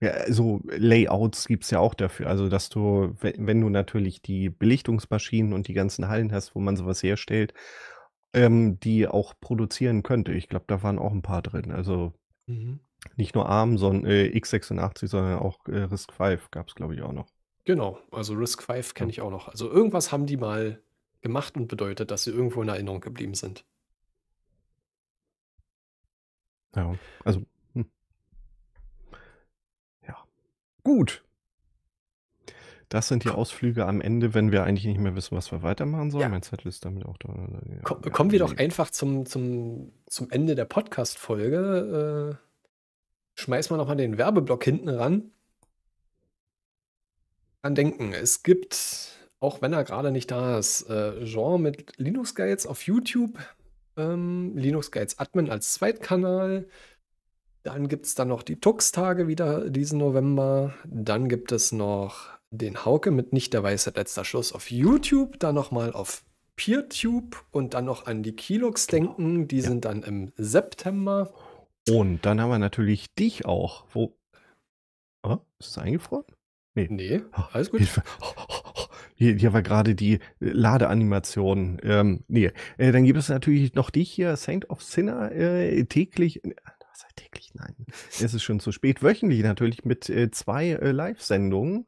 ja, so Layouts gibt es ja auch dafür. Also, dass du, wenn du natürlich die Belichtungsmaschinen und die ganzen Hallen hast, wo man sowas herstellt, ähm, die auch produzieren könnte. Ich glaube, da waren auch ein paar drin. Also Mhm. nicht nur ARM, sondern äh, x86, sondern auch äh, RISC-V es, glaube ich, auch noch. Genau, also Risk 5 Ja. kenne ich auch noch. Also irgendwas haben die mal gemacht und bedeutet, dass sie irgendwo in Erinnerung geblieben sind. Ja, also Gut. Das sind die Ausflüge am Ende, wenn wir eigentlich nicht mehr wissen, was wir weitermachen sollen. Ja. Mein Zettel ist damit auch da. Komm, ja, kommen wir doch äh, einfach zum, zum, zum Ende der Podcast-Folge. Äh, schmeißen wir nochmal den Werbeblock hinten ran. An denken. Es gibt, auch wenn er gerade nicht da ist, äh, Jean mit Linux Guides auf YouTube, ähm, Linux Guides Admin als Zweitkanal. Dann gibt es dann noch die Tux-Tage wieder diesen November. Dann gibt es noch den Hauke mit Nicht der Weisheit letzter Schluss auf YouTube. Dann nochmal auf PeerTube und dann noch an die Kilux genau. denken. Die ja. sind dann im September. Und dann haben wir natürlich dich auch. Wo. Oh, ist es eingefroren? Nee. Nee, alles gut. Hilfe. Hier, hier war gerade die Ladeanimation. Ähm, nee. Äh, dann gibt es natürlich noch dich hier, Saint of Sinner, äh, täglich täglich, nein. Es ist schon zu spät. Wöchentlich natürlich mit äh, zwei äh, Live-Sendungen.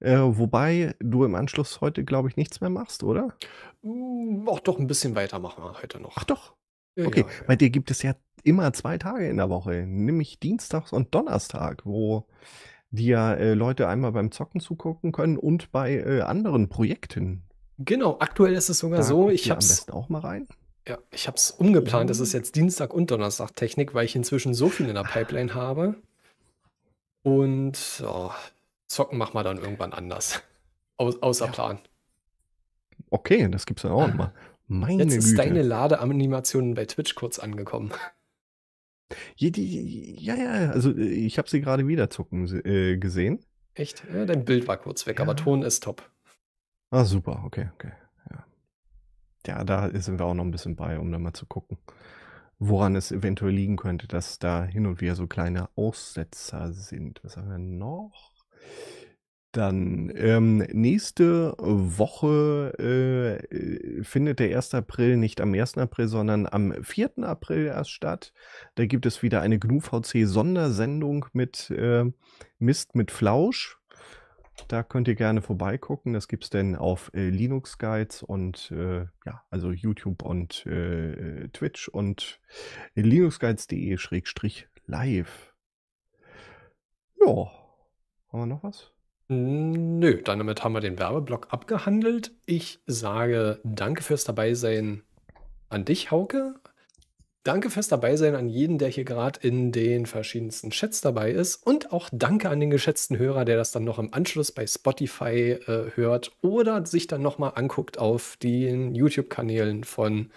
Äh, wobei du im Anschluss heute, glaube ich, nichts mehr machst, oder? Hm, auch doch ein bisschen weitermachen wir heute noch. Ach doch. Ja, okay, ja, ja. bei dir gibt es ja immer zwei Tage in der Woche, nämlich Dienstags und Donnerstag, wo dir äh, Leute einmal beim Zocken zugucken können und bei äh, anderen Projekten. Genau, aktuell ist es sogar da so, ich habe es auch mal rein. Ja, ich habe es umgeplant. Das ist mhm. jetzt Dienstag und Donnerstag Technik, weil ich inzwischen so viel in der Pipeline habe. Und oh, zocken machen wir dann irgendwann anders. Aus, außer ja. Plan. Okay, das gibt's dann auch nochmal. Meine Jetzt ist Güte. deine Ladeanimation bei Twitch kurz angekommen. Ja, die, ja, ja, also äh, ich habe sie gerade wieder zucken äh, gesehen. Echt? Ja, dein Bild war kurz weg, aber Ton ist top. Ah, super, okay, okay ja, da sind wir auch noch ein bisschen bei, um dann mal zu gucken, woran es eventuell liegen könnte, dass da hin und wieder so kleine Aussetzer sind. Was haben wir noch? Dann ähm, nächste Woche äh, findet der 1. April nicht am 1. April, sondern am 4. April erst statt. Da gibt es wieder eine GNU-VC-Sondersendung mit äh, Mist mit Flausch. Da könnt ihr gerne vorbeigucken. Das gibt es denn auf äh, Linux Guides und äh, ja, also YouTube und äh, Twitch und linuxguides.de-live. Ja, haben wir noch was? Nö, damit haben wir den Werbeblock abgehandelt. Ich sage danke fürs Dabeisein an dich, Hauke. Danke fürs Dabeisein an jeden, der hier gerade in den verschiedensten Chats dabei ist. Und auch danke an den geschätzten Hörer, der das dann noch im Anschluss bei Spotify äh, hört oder sich dann nochmal anguckt auf den YouTube-Kanälen von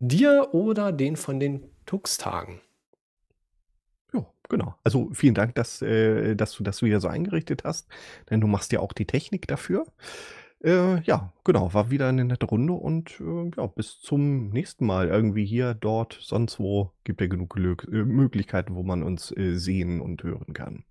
dir oder den von den Tux-Tagen. Ja, genau. Also vielen Dank, dass, äh, dass du das wieder so eingerichtet hast, denn du machst ja auch die Technik dafür. Äh, ja, genau, war wieder eine nette Runde und äh, ja, bis zum nächsten Mal. Irgendwie hier, dort, sonst wo gibt ja genug Glück, äh, Möglichkeiten, wo man uns äh, sehen und hören kann.